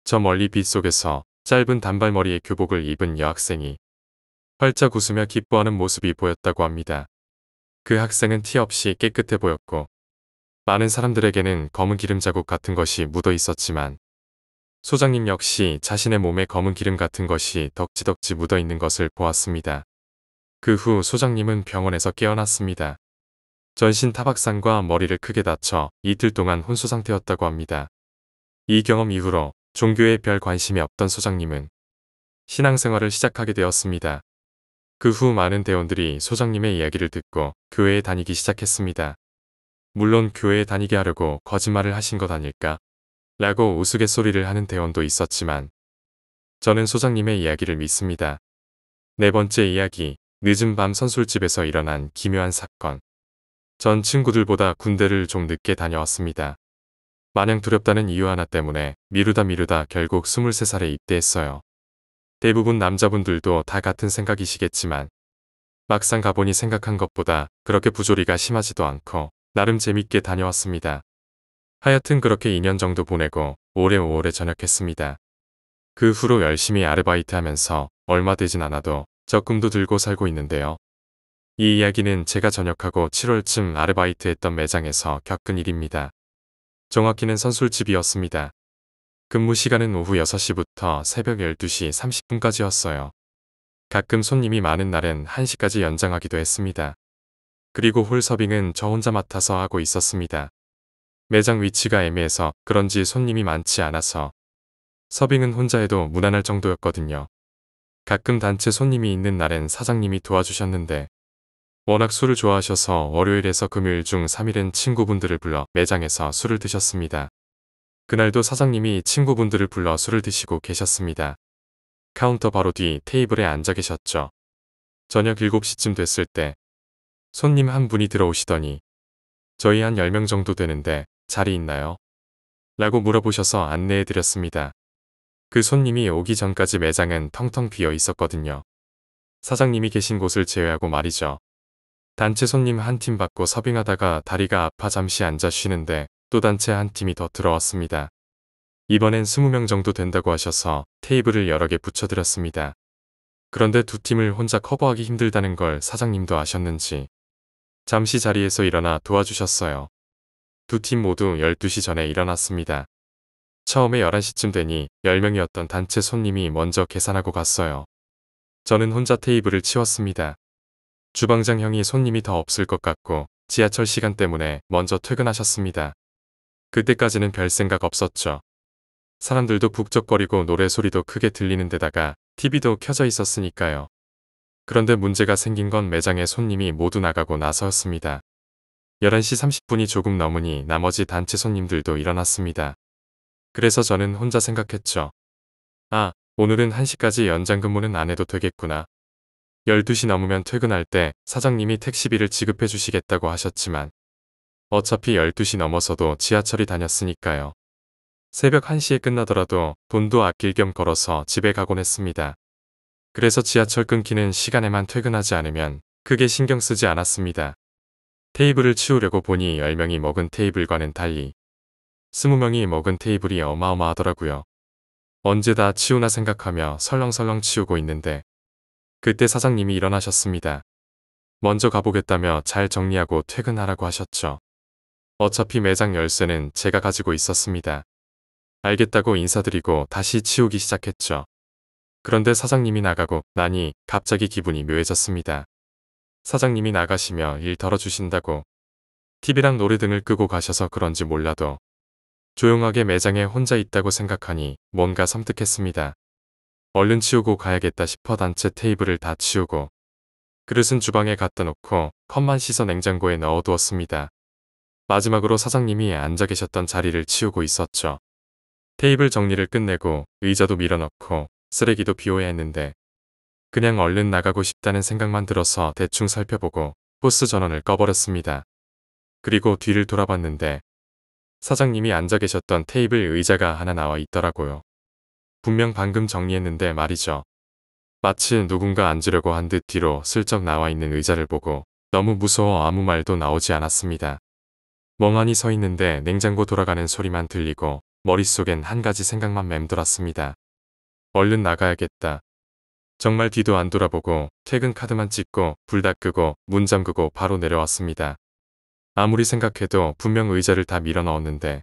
저 멀리 빗속에서 짧은 단발머리의 교복을 입은 여학생이 활짝 웃으며 기뻐하는 모습이 보였다고 합니다. 그 학생은 티 없이 깨끗해 보였고 많은 사람들에게는 검은 기름 자국 같은 것이 묻어 있었지만 소장님 역시 자신의 몸에 검은 기름 같은 것이 덕지덕지 묻어 있는 것을 보았습니다. 그 후 소장님은 병원에서 깨어났습니다. 전신 타박상과 머리를 크게 다쳐 이틀 동안 혼수 상태였다고 합니다. 이 경험 이후로 종교에 별 관심이 없던 소장님은 신앙생활을 시작하게 되었습니다. 그 후 많은 대원들이 소장님의 이야기를 듣고 교회에 다니기 시작했습니다. 물론 교회에 다니게 하려고 거짓말을 하신 것 아닐까 라고 우스갯소리를 하는 대원도 있었지만 저는 소장님의 이야기를 믿습니다. 네 번째 이야기, 늦은 밤 선술집에서 일어난 기묘한 사건. 전 친구들보다 군대를 좀 늦게 다녀왔습니다. 마냥 두렵다는 이유 하나 때문에 미루다 미루다 결국 23살에 입대했어요. 대부분 남자분들도 다 같은 생각이시겠지만 막상 가보니 생각한 것보다 그렇게 부조리가 심하지도 않고 나름 재밌게 다녀왔습니다. 하여튼 그렇게 2년 정도 보내고 올해 5월에 전역했습니다. 그 후로 열심히 아르바이트 하면서 얼마 되진 않아도 적금도 들고 살고 있는데요. 이 이야기는 제가 전역하고 7월쯤 아르바이트 했던 매장에서 겪은 일입니다. 정확히는 선술집이었습니다. 근무 시간은 오후 6시부터 새벽 12시 30분까지였어요. 가끔 손님이 많은 날엔 1시까지 연장하기도 했습니다. 그리고 홀 서빙은 저 혼자 맡아서 하고 있었습니다. 매장 위치가 애매해서 그런지 손님이 많지 않아서 서빙은 혼자 해도 무난할 정도였거든요. 가끔 단체 손님이 있는 날엔 사장님이 도와주셨는데 워낙 술을 좋아하셔서 월요일에서 금요일 중 3일은 친구분들을 불러 매장에서 술을 드셨습니다. 그날도 사장님이 친구분들을 불러 술을 드시고 계셨습니다. 카운터 바로 뒤 테이블에 앉아 계셨죠. 저녁 7시쯤 됐을 때 손님 한 분이 들어오시더니 저희 한 10명 정도 되는데 자리 있나요? 라고 물어보셔서 안내해 드렸습니다. 그 손님이 오기 전까지 매장은 텅텅 비어 있었거든요. 사장님이 계신 곳을 제외하고 말이죠. 단체 손님 한 팀 받고 서빙하다가 다리가 아파 잠시 앉아 쉬는데 또 단체 한 팀이 더 들어왔습니다. 이번엔 20명 정도 된다고 하셔서 테이블을 여러 개 붙여드렸습니다. 그런데 두 팀을 혼자 커버하기 힘들다는 걸 사장님도 아셨는지 잠시 자리에서 일어나 도와주셨어요. 두팀 모두 12시 전에 일어났습니다. 처음에 11시쯤 되니 10명이었던 단체 손님이 먼저 계산하고 갔어요. 저는 혼자 테이블을 치웠습니다. 주방장 형이 손님이 더 없을 것 같고 지하철 시간 때문에 먼저 퇴근하셨습니다. 그때까지는 별 생각 없었죠. 사람들도 북적거리고 노래소리도 크게 들리는 데다가 TV도 켜져 있었으니까요. 그런데 문제가 생긴 건 매장에 손님이 모두 나가고 나서였습니다. 11시 30분이 조금 넘으니 나머지 단체 손님들도 일어났습니다. 그래서 저는 혼자 생각했죠. 아, 오늘은 1시까지 연장 근무는 안 해도 되겠구나. 12시 넘으면 퇴근할 때 사장님이 택시비를 지급해 주시겠다고 하셨지만 어차피 12시 넘어서도 지하철이 다녔으니까요. 새벽 1시에 끝나더라도 돈도 아낄 겸 걸어서 집에 가곤 했습니다. 그래서 지하철 끊기는 시간에만 퇴근하지 않으면 크게 신경 쓰지 않았습니다. 테이블을 치우려고 보니 10명이 먹은 테이블과는 달리 20명이 먹은 테이블이 어마어마하더라고요. 언제 다 치우나 생각하며 설렁설렁 치우고 있는데 그때 사장님이 일어나셨습니다. 먼저 가보겠다며 잘 정리하고 퇴근하라고 하셨죠. 어차피 매장 열쇠는 제가 가지고 있었습니다. 알겠다고 인사드리고 다시 치우기 시작했죠. 그런데 사장님이 나가고 나니 갑자기 기분이 묘해졌습니다. 사장님이 나가시며 일 덜어주신다고 TV랑 노래 등을 끄고 가셔서 그런지 몰라도 조용하게 매장에 혼자 있다고 생각하니 뭔가 섬뜩했습니다. 얼른 치우고 가야겠다 싶어 단체 테이블을 다 치우고 그릇은 주방에 갖다 놓고 컵만 씻어 냉장고에 넣어두었습니다. 마지막으로 사장님이 앉아 계셨던 자리를 치우고 있었죠. 테이블 정리를 끝내고 의자도 밀어넣고 쓰레기도 비워야 했는데 그냥 얼른 나가고 싶다는 생각만 들어서 대충 살펴보고 포스 전원을 꺼버렸습니다. 그리고 뒤를 돌아봤는데 사장님이 앉아 계셨던 테이블 의자가 하나 나와 있더라고요. 분명 방금 정리했는데 말이죠. 마치 누군가 앉으려고 한 듯 뒤로 슬쩍 나와 있는 의자를 보고 너무 무서워 아무 말도 나오지 않았습니다. 멍하니 서 있는데 냉장고 돌아가는 소리만 들리고 머릿속엔 한 가지 생각만 맴돌았습니다. 얼른 나가야겠다. 정말 뒤도 안 돌아보고 퇴근 카드만 찍고 불 다 끄고 문 잠그고 바로 내려왔습니다. 아무리 생각해도 분명 의자를 다 밀어 넣었는데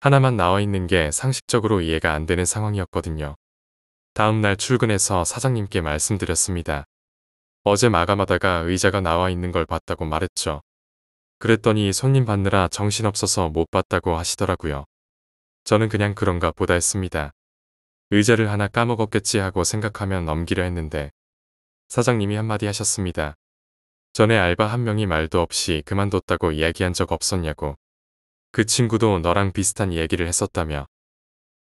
하나만 나와 있는 게 상식적으로 이해가 안 되는 상황이었거든요. 다음 날 출근해서 사장님께 말씀드렸습니다. 어제 마감하다가 의자가 나와 있는 걸 봤다고 말했죠. 그랬더니 손님 받느라 정신없어서 못 봤다고 하시더라고요. 저는 그냥 그런가 보다 했습니다. 의자를 하나 까먹었겠지 하고 생각하면 넘기려 했는데 사장님이 한마디 하셨습니다. 전에 알바 한 명이 말도 없이 그만뒀다고 이야기한 적 없었냐고. 그 친구도 너랑 비슷한 얘기를 했었다며.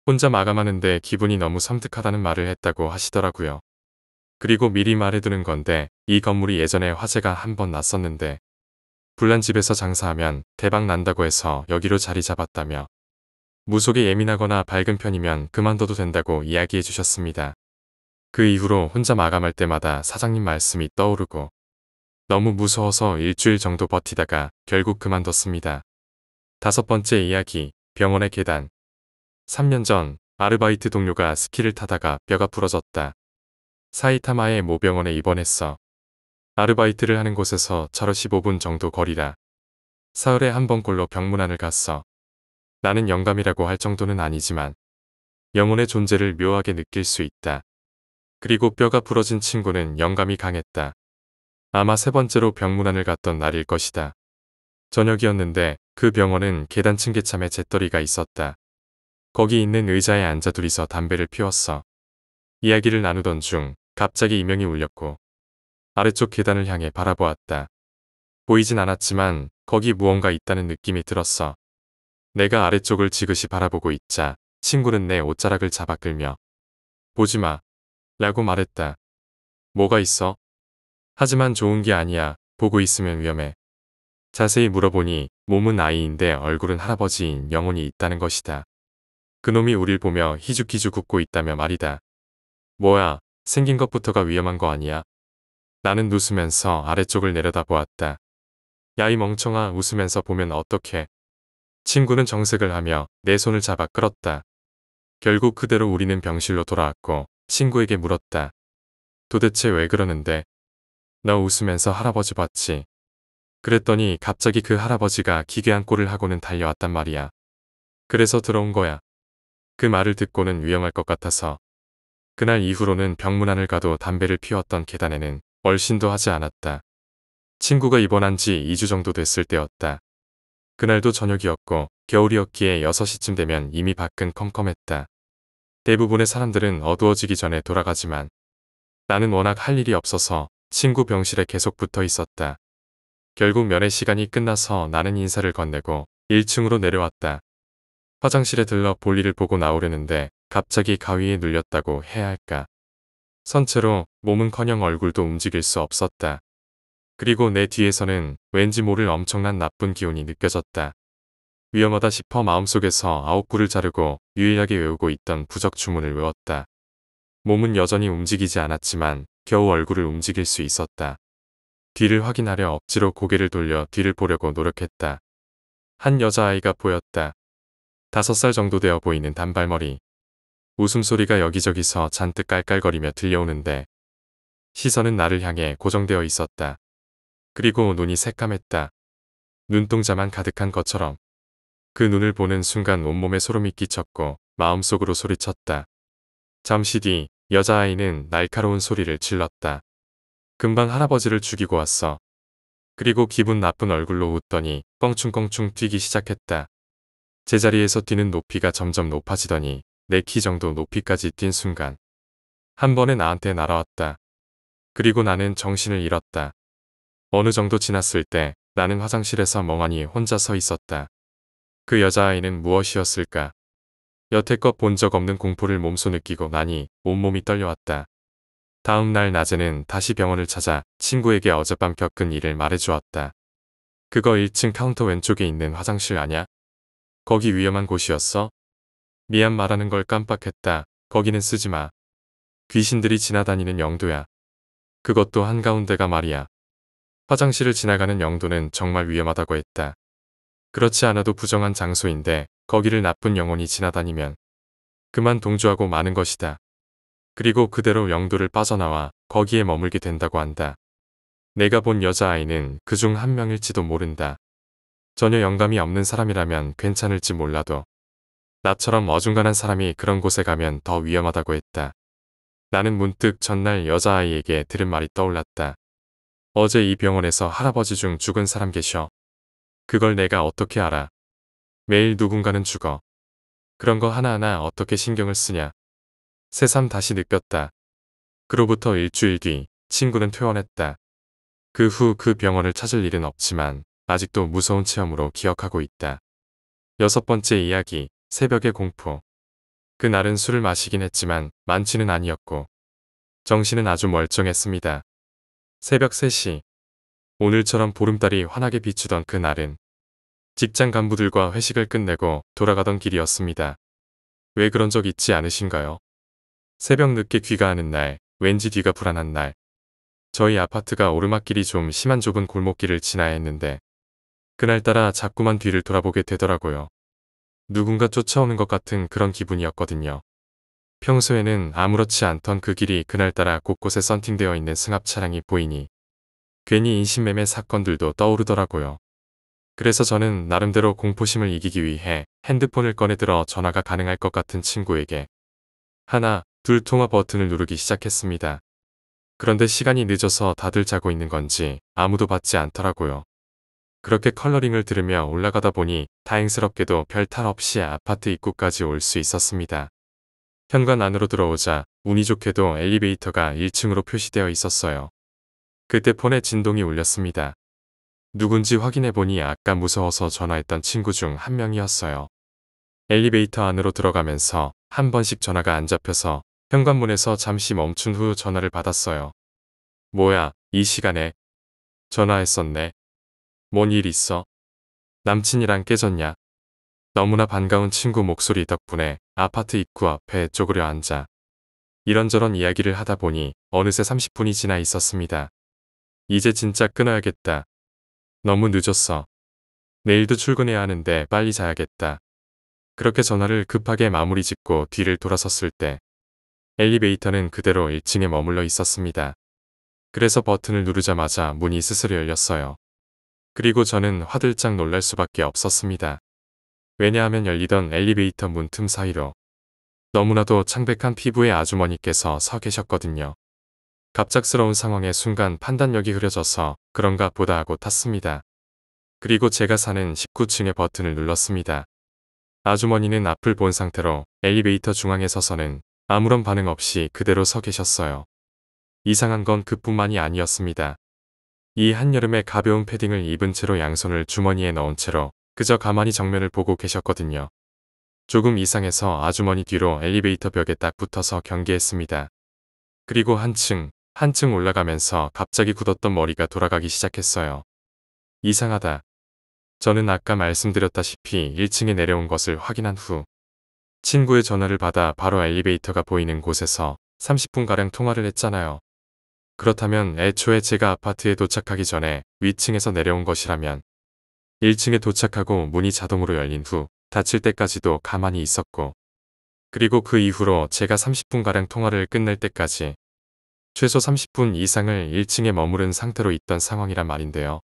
혼자 마감하는데 기분이 너무 섬뜩하다는 말을 했다고 하시더라고요. 그리고 미리 말해두는 건데 이 건물이 예전에 화재가 한 번 났었는데 불난 집에서 장사하면 대박 난다고 해서 여기로 자리 잡았다며 무속에 예민하거나 밝은 편이면 그만둬도 된다고 이야기해 주셨습니다. 그 이후로 혼자 마감할 때마다 사장님 말씀이 떠오르고 너무 무서워서 일주일 정도 버티다가 결국 그만뒀습니다. 다섯 번째 이야기, 병원의 계단. 3년 전 아르바이트 동료가 스키를 타다가 뼈가 부러졌다. 사이타마의 모 병원에 입원했어. 아르바이트를 하는 곳에서 차로 15분 정도 거리라. 사흘에 한 번꼴로 병문안을 갔어. 나는 영감이라고 할 정도는 아니지만 영혼의 존재를 묘하게 느낄 수 있다. 그리고 뼈가 부러진 친구는 영감이 강했다. 아마 세 번째로 병문안을 갔던 날일 것이다. 저녁이었는데 그 병원은 계단 층계참에 재떨이가 있었다. 거기 있는 의자에 앉아 둘이서 담배를 피웠어. 이야기를 나누던 중 갑자기 이명이 울렸고 아래쪽 계단을 향해 바라보았다. 보이진 않았지만 거기 무언가 있다는 느낌이 들었어. 내가 아래쪽을 지그시 바라보고 있자 친구는 내 옷자락을 잡아 끌며 보지마 라고 말했다. 뭐가 있어? 하지만 좋은 게 아니야. 보고 있으면 위험해. 자세히 물어보니 몸은 아이인데 얼굴은 할아버지인 영혼이 있다는 것이다. 그놈이 우릴 보며 희죽희죽 웃고 있다며 말이다. 뭐야, 생긴 것부터가 위험한 거 아니야? 나는 웃으면서 아래쪽을 내려다보았다. 야이 멍청아 웃으면서 보면 어떡해. 친구는 정색을 하며 내 손을 잡아 끌었다. 결국 그대로 우리는 병실로 돌아왔고 친구에게 물었다. 도대체 왜 그러는데? 너 웃으면서 할아버지 봤지? 그랬더니 갑자기 그 할아버지가 기괴한 꼴을 하고는 달려왔단 말이야. 그래서 들어온 거야. 그 말을 듣고는 위험할 것 같아서. 그날 이후로는 병문안을 가도 담배를 피웠던 계단에는 얼씬도 하지 않았다. 친구가 입원한 지 2주 정도 됐을 때였다. 그날도 저녁이었고 겨울이었기에 6시쯤 되면 이미 밖은 컴컴했다. 대부분의 사람들은 어두워지기 전에 돌아가지만 나는 워낙 할 일이 없어서 친구 병실에 계속 붙어 있었다. 결국 면회 시간이 끝나서 나는 인사를 건네고 1층으로 내려왔다. 화장실에 들러 볼일을 보고 나오려는데 갑자기 가위에 눌렸다고 해야 할까. 선체로 몸은커녕 얼굴도 움직일 수 없었다. 그리고 내 뒤에서는 왠지 모를 엄청난 나쁜 기운이 느껴졌다. 위험하다 싶어 마음속에서 아홉 구를 자르고 유일하게 외우고 있던 부적 주문을 외웠다. 몸은 여전히 움직이지 않았지만 겨우 얼굴을 움직일 수 있었다. 뒤를 확인하려 억지로 고개를 돌려 뒤를 보려고 노력했다. 한 여자아이가 보였다. 다섯 살 정도 되어 보이는 단발머리. 웃음소리가 여기저기서 잔뜩 깔깔거리며 들려오는데 시선은 나를 향해 고정되어 있었다. 그리고 눈이 새까맸다. 눈동자만 가득한 것처럼. 그 눈을 보는 순간 온몸에 소름이 끼쳤고 마음속으로 소리쳤다. 잠시 뒤 여자아이는 날카로운 소리를 질렀다. 금방 할아버지를 죽이고 왔어. 그리고 기분 나쁜 얼굴로 웃더니 껑충껑충 뛰기 시작했다. 제자리에서 뛰는 높이가 점점 높아지더니 내 키 정도 높이까지 뛴 순간 한 번에 나한테 날아왔다. 그리고 나는 정신을 잃었다. 어느 정도 지났을 때 나는 화장실에서 멍하니 혼자 서 있었다. 그 여자아이는 무엇이었을까? 여태껏 본 적 없는 공포를 몸소 느끼고 나니 온몸이 떨려왔다. 다음 날 낮에는 다시 병원을 찾아 친구에게 어젯밤 겪은 일을 말해주었다. 그거 1층 카운터 왼쪽에 있는 화장실 아냐? 거기 위험한 곳이었어? 미안 말하는 걸 깜빡했다. 거기는 쓰지 마. 귀신들이 지나다니는 영도야. 그것도 한가운데가 말이야. 화장실을 지나가는 영도는 정말 위험하다고 했다. 그렇지 않아도 부정한 장소인데 거기를 나쁜 영혼이 지나다니면 그만 동조하고 마는 것이다. 그리고 그대로 영도를 빠져나와 거기에 머물게 된다고 한다. 내가 본 여자아이는 그 중 한 명일지도 모른다. 전혀 영감이 없는 사람이라면 괜찮을지 몰라도 나처럼 어중간한 사람이 그런 곳에 가면 더 위험하다고 했다. 나는 문득 전날 여자아이에게 들은 말이 떠올랐다. 어제 이 병원에서 할아버지 중 죽은 사람 계셔. 그걸 내가 어떻게 알아. 매일 누군가는 죽어. 그런 거 하나하나 어떻게 신경을 쓰냐. 새삼 다시 느꼈다. 그로부터 일주일 뒤 친구는 퇴원했다. 그 후그 그 병원을 찾을 일은 없지만 아직도 무서운 체험으로 기억하고 있다. 여섯 번째 이야기, 새벽의 공포. 그날은 술을 마시긴 했지만 많지는 아니었고 정신은 아주 멀쩡했습니다. 새벽 3시 오늘처럼 보름달이 환하게 비추던 그날은 직장 간부들과 회식을 끝내고 돌아가던 길이었습니다. 왜 그런 적 있지 않으신가요? 새벽 늦게 귀가하는 날, 왠지 뒤가 불안한 날. 저희 아파트가 오르막길이 좀 심한 좁은 골목길을 지나야 했는데 그날따라 자꾸만 뒤를 돌아보게 되더라고요. 누군가 쫓아오는 것 같은 그런 기분이었거든요. 평소에는 아무렇지 않던 그 길이 그날따라 곳곳에 썬팅되어 있는 승합 차량이 보이니 괜히 인신매매 사건들도 떠오르더라고요. 그래서 저는 나름대로 공포심을 이기기 위해 핸드폰을 꺼내들어 전화가 가능할 것 같은 친구에게 하나, 둘 통화 버튼을 누르기 시작했습니다. 그런데 시간이 늦어서 다들 자고 있는 건지 아무도 받지 않더라고요. 그렇게 컬러링을 들으며 올라가다 보니 다행스럽게도 별 탈 없이 아파트 입구까지 올 수 있었습니다. 현관 안으로 들어오자 운이 좋게도 엘리베이터가 1층으로 표시되어 있었어요. 그때 폰에 진동이 울렸습니다. 누군지 확인해보니 아까 무서워서 전화했던 친구 중 한 명이었어요. 엘리베이터 안으로 들어가면서 한 번씩 전화가 안 잡혀서 현관문에서 잠시 멈춘 후 전화를 받았어요. 뭐야, 이 시간에? 전화했었네. 뭔 일 있어? 남친이랑 깨졌냐? 너무나 반가운 친구 목소리 덕분에 아파트 입구 앞에 쪼그려 앉아 이런저런 이야기를 하다 보니 어느새 30분이 지나 있었습니다. 이제 진짜 끊어야겠다. 너무 늦었어. 내일도 출근해야 하는데 빨리 자야겠다. 그렇게 전화를 급하게 마무리 짓고 뒤를 돌아섰을 때 엘리베이터는 그대로 1층에 머물러 있었습니다. 그래서 버튼을 누르자마자 문이 스스로 열렸어요. 그리고 저는 화들짝 놀랄 수밖에 없었습니다. 왜냐하면 열리던 엘리베이터 문틈 사이로 너무나도 창백한 피부의 아주머니께서 서 계셨거든요. 갑작스러운 상황에 순간 판단력이 흐려져서 그런가 보다 하고 탔습니다. 그리고 제가 사는 19층의 버튼을 눌렀습니다. 아주머니는 앞을 본 상태로 엘리베이터 중앙에 서서는 아무런 반응 없이 그대로 서 계셨어요. 이상한 건 그뿐만이 아니었습니다. 이 한여름에 가벼운 패딩을 입은 채로 양손을 주머니에 넣은 채로 그저 가만히 정면을 보고 계셨거든요. 조금 이상해서 아주머니 뒤로 엘리베이터 벽에 딱 붙어서 경계했습니다. 그리고 한층, 한층 올라가면서 갑자기 굳었던 머리가 돌아가기 시작했어요. 이상하다. 저는 아까 말씀드렸다시피 1층에 내려온 것을 확인한 후 친구의 전화를 받아 바로 엘리베이터가 보이는 곳에서 30분가량 통화를 했잖아요. 그렇다면 애초에 제가 아파트에 도착하기 전에 위층에서 내려온 것이라면 1층에 도착하고 문이 자동으로 열린 후 닫힐 때까지도 가만히 있었고 그리고 그 이후로 제가 30분가량 통화를 끝낼 때까지 최소 30분 이상을 1층에 머무른 상태로 있던 상황이란 말인데요.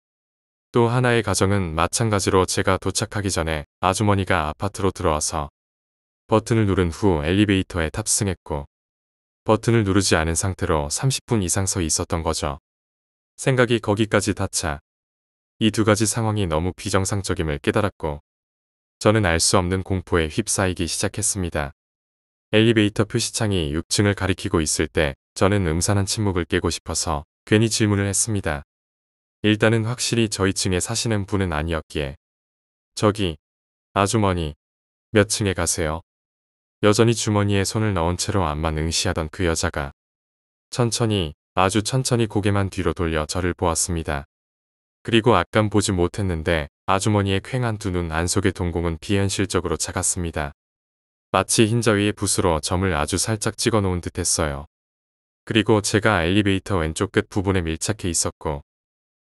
또 하나의 가정은 마찬가지로 제가 도착하기 전에 아주머니가 아파트로 들어와서 버튼을 누른 후 엘리베이터에 탑승했고 버튼을 누르지 않은 상태로 30분 이상 서 있었던 거죠. 생각이 거기까지 닿자 이두 가지 상황이 너무 비정상적임을 깨달았고 저는 알 수 없는 공포에 휩싸이기 시작했습니다. 엘리베이터 표시창이 6층을 가리키고 있을 때 저는 음산한 침묵을 깨고 싶어서 괜히 질문을 했습니다. 일단은 확실히 저희 층에 사시는 분은 아니었기에 저기 아주머니 몇 층에 가세요? 여전히 주머니에 손을 넣은 채로 암만 응시하던 그 여자가 천천히 아주 천천히 고개만 뒤로 돌려 저를 보았습니다. 그리고 아깐 보지 못했는데 아주머니의 퀭한 두 눈 안속의 동공은 비현실적으로 작았습니다 마치 흰자 위에 붓으로 점을 아주 살짝 찍어 놓은 듯 했어요. 그리고 제가 엘리베이터 왼쪽 끝 부분에 밀착해 있었고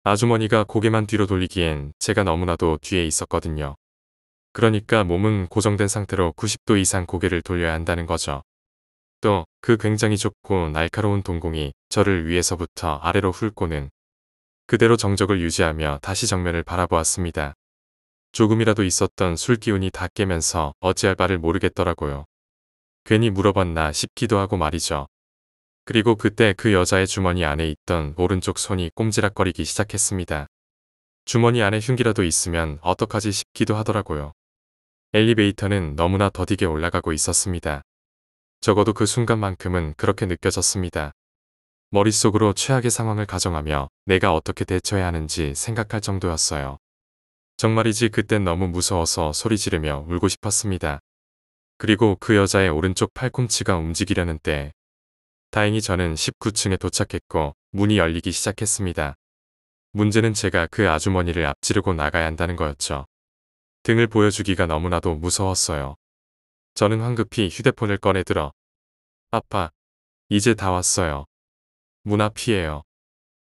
아주머니가 고개만 뒤로 돌리기엔 제가 너무나도 뒤에 있었거든요. 그러니까 몸은 고정된 상태로 90도 이상 고개를 돌려야 한다는 거죠. 또 그 굉장히 좁고 날카로운 동공이 저를 위에서부터 아래로 훑고는 그대로 정적을 유지하며 다시 정면을 바라보았습니다. 조금이라도 있었던 술 기운이 다 깨면서 어찌할 바를 모르겠더라고요. 괜히 물어봤나 싶기도 하고 말이죠. 그리고 그때 그 여자의 주머니 안에 있던 오른쪽 손이 꼼지락거리기 시작했습니다. 주머니 안에 흉기라도 있으면 어떡하지 싶기도 하더라고요. 엘리베이터는 너무나 더디게 올라가고 있었습니다. 적어도 그 순간만큼은 그렇게 느껴졌습니다. 머릿속으로 최악의 상황을 가정하며 내가 어떻게 대처해야 하는지 생각할 정도였어요. 정말이지 그땐 너무 무서워서 소리 지르며 울고 싶었습니다. 그리고 그 여자의 오른쪽 팔꿈치가 움직이려는 때 다행히 저는 19층에 도착했고 문이 열리기 시작했습니다. 문제는 제가 그 아주머니를 앞지르고 나가야 한다는 거였죠. 등을 보여주기가 너무나도 무서웠어요. 저는 황급히 휴대폰을 꺼내들어 아빠, 이제 다 왔어요. 문 앞이에요.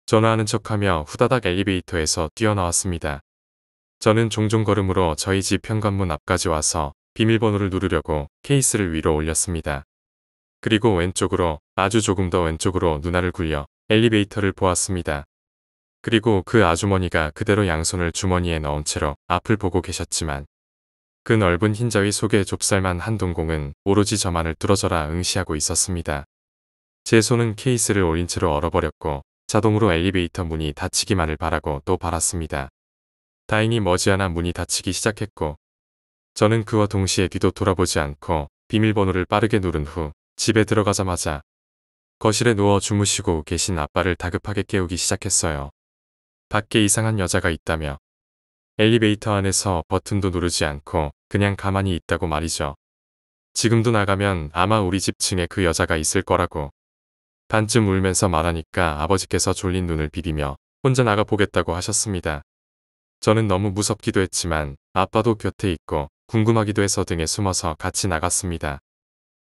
전화하는 척하며 후다닥 엘리베이터에서 뛰어나왔습니다. 저는 종종 걸음으로 저희 집 현관문 앞까지 와서 비밀번호를 누르려고 케이스를 위로 올렸습니다. 그리고 왼쪽으로 아주 조금 더 왼쪽으로 누나를 굴려 엘리베이터를 보았습니다. 그리고 그 아주머니가 그대로 양손을 주머니에 넣은 채로 앞을 보고 계셨지만 그 넓은 흰자위 속에 좁쌀만 한 동공은 오로지 저만을 뚫어져라 응시하고 있었습니다. 제 손은 케이스를 올린 채로 얼어버렸고 자동으로 엘리베이터 문이 닫히기만을 바라고 또 바랐습니다. 다행히 머지않아 문이 닫히기 시작했고 저는 그와 동시에 뒤도 돌아보지 않고 비밀번호를 빠르게 누른 후 집에 들어가자마자 거실에 누워 주무시고 계신 아빠를 다급하게 깨우기 시작했어요. 밖에 이상한 여자가 있다며 엘리베이터 안에서 버튼도 누르지 않고 그냥 가만히 있다고 말이죠. 지금도 나가면 아마 우리 집 층에 그 여자가 있을 거라고 반쯤 울면서 말하니까 아버지께서 졸린 눈을 비비며 혼자 나가 보겠다고 하셨습니다. 저는 너무 무섭기도 했지만 아빠도 곁에 있고 궁금하기도 해서 등에 숨어서 같이 나갔습니다.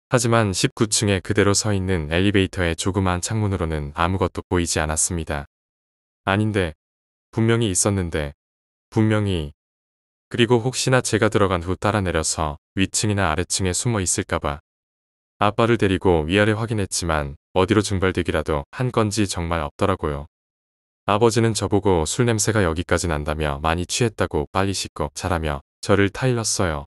하지만 19층에 그대로 서 있는 엘리베이터의 조그만 창문으로는 아무것도 보이지 않았습니다. 아닌데 분명히 있었는데 분명히 그리고 혹시나 제가 들어간 후 따라 내려서 위층이나 아래층에 숨어 있을까봐 아빠를 데리고 위아래 확인했지만 어디로 증발되기라도 한 건지 정말 없더라고요. 아버지는 저보고 술 냄새가 여기까지 난다며 많이 취했다고 빨리 씻고 자라며 저를 타일렀어요.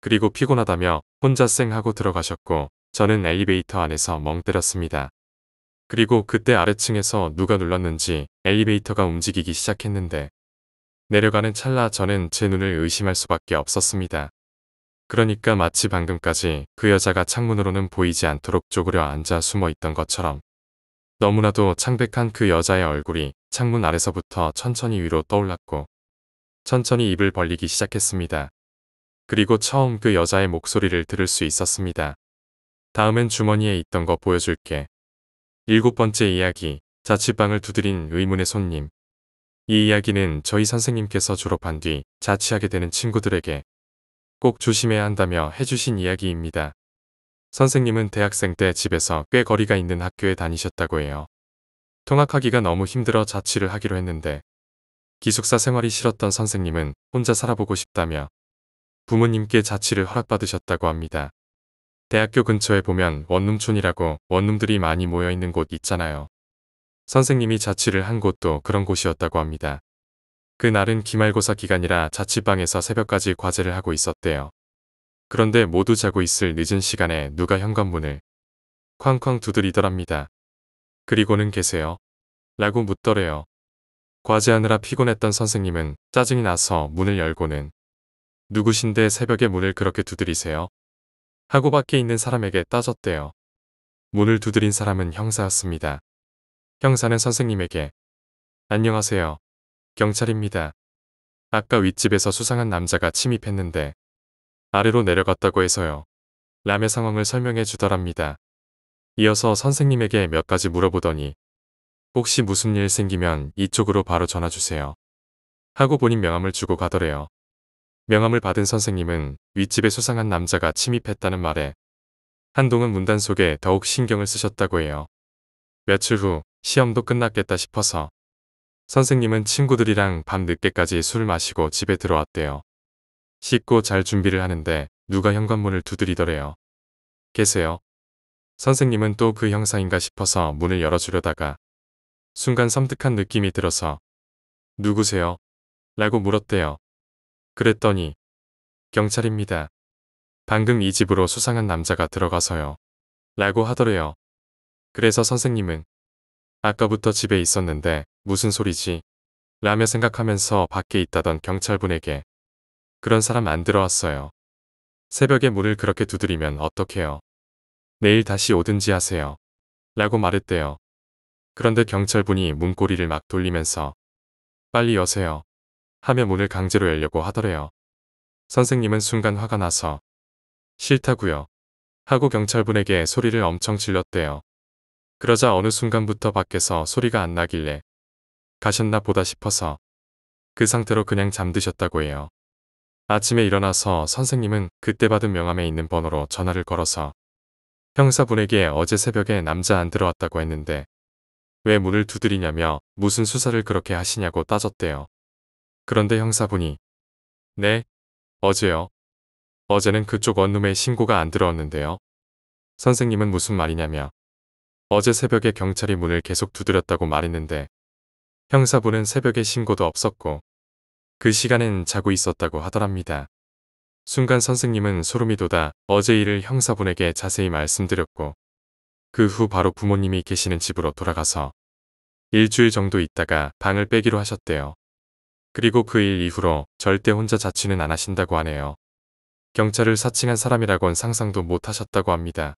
그리고 피곤하다며 혼자 쌩하고 들어가셨고 저는 엘리베이터 안에서 멍 때렸습니다. 그리고 그때 아래층에서 누가 눌렀는지 엘리베이터가 움직이기 시작했는데 내려가는 찰나 저는 제 눈을 의심할 수밖에 없었습니다. 그러니까 마치 방금까지 그 여자가 창문으로는 보이지 않도록 쪼그려 앉아 숨어 있던 것처럼 너무나도 창백한 그 여자의 얼굴이 창문 아래서부터 천천히 위로 떠올랐고 천천히 입을 벌리기 시작했습니다. 그리고 처음 그 여자의 목소리를 들을 수 있었습니다. 다음엔 주머니에 있던 거 보여줄게. 일곱 번째 이야기, 자취방을 두드린 의문의 손님. 이 이야기는 저희 선생님께서 졸업한 뒤 자취하게 되는 친구들에게 꼭 조심해야 한다며 해주신 이야기입니다. 선생님은 대학생 때 집에서 꽤 거리가 있는 학교에 다니셨다고 해요. 통학하기가 너무 힘들어 자취를 하기로 했는데 기숙사 생활이 싫었던 선생님은 혼자 살아보고 싶다며 부모님께 자취를 허락받으셨다고 합니다. 대학교 근처에 보면 원룸촌이라고 원룸들이 많이 모여있는 곳 있잖아요. 선생님이 자취를 한 곳도 그런 곳이었다고 합니다. 그날은 기말고사 기간이라 자취방에서 새벽까지 과제를 하고 있었대요. 그런데 모두 자고 있을 늦은 시간에 누가 현관문을 쾅쾅 두드리더랍니다. 그리고는 계세요? 라고 묻더래요. 과제하느라 피곤했던 선생님은 짜증이 나서 문을 열고는 누구신데 새벽에 문을 그렇게 두드리세요? 하고 밖에 있는 사람에게 따졌대요. 문을 두드린 사람은 형사였습니다. 형사는 선생님에게 안녕하세요. 경찰입니다. 아까 윗집에서 수상한 남자가 침입했는데 아래로 내려갔다고 해서요. 라며 상황을 설명해 주더랍니다. 이어서 선생님에게 몇 가지 물어보더니 혹시 무슨 일 생기면 이쪽으로 바로 전화 주세요. 하고 본인 명함을 주고 가더래요. 명함을 받은 선생님은 윗집에 수상한 남자가 침입했다는 말에 한동은 문단 속에 더욱 신경을 쓰셨다고 해요. 며칠 후 시험도 끝났겠다 싶어서 선생님은 친구들이랑 밤 늦게까지 술 마시고 집에 들어왔대요. 씻고 잘 준비를 하는데 누가 현관문을 두드리더래요. 계세요. 선생님은 또 그 형사인가 싶어서 문을 열어주려다가 순간 섬뜩한 느낌이 들어서 누구세요? 라고 물었대요. 그랬더니 경찰입니다. 방금 이 집으로 수상한 남자가 들어가서요. 라고 하더래요. 그래서 선생님은 아까부터 집에 있었는데 무슨 소리지? 라며 생각하면서 밖에 있다던 경찰분에게 그런 사람 안 들어왔어요. 새벽에 문을 그렇게 두드리면 어떡해요. 내일 다시 오든지 하세요. 라고 말했대요. 그런데 경찰분이 문고리를 막 돌리면서 빨리 여세요. 하며 문을 강제로 열려고 하더래요. 선생님은 순간 화가 나서 싫다고요. 하고 경찰분에게 소리를 엄청 질렀대요. 그러자 어느 순간부터 밖에서 소리가 안 나길래 가셨나 보다 싶어서 그 상태로 그냥 잠드셨다고 해요. 아침에 일어나서 선생님은 그때 받은 명함에 있는 번호로 전화를 걸어서 형사분에게 어제 새벽에 남자 안 들어왔다고 했는데 왜 문을 두드리냐며 무슨 수사를 그렇게 하시냐고 따졌대요. 그런데 형사분이 네, 어제요. 어제는 그쪽 원룸에 신고가 안 들어왔는데요. 선생님은 무슨 말이냐며 어제 새벽에 경찰이 문을 계속 두드렸다고 말했는데 형사부는 새벽에 신고도 없었고 그 시간엔 자고 있었다고 하더랍니다. 순간 선생님은 소름이 돋아 어제 일을 형사분에게 자세히 말씀드렸고 그 후 바로 부모님이 계시는 집으로 돌아가서 일주일 정도 있다가 방을 빼기로 하셨대요. 그리고 그 일 이후로 절대 혼자 자취는 안 하신다고 하네요. 경찰을 사칭한 사람이라곤 상상도 못 하셨다고 합니다.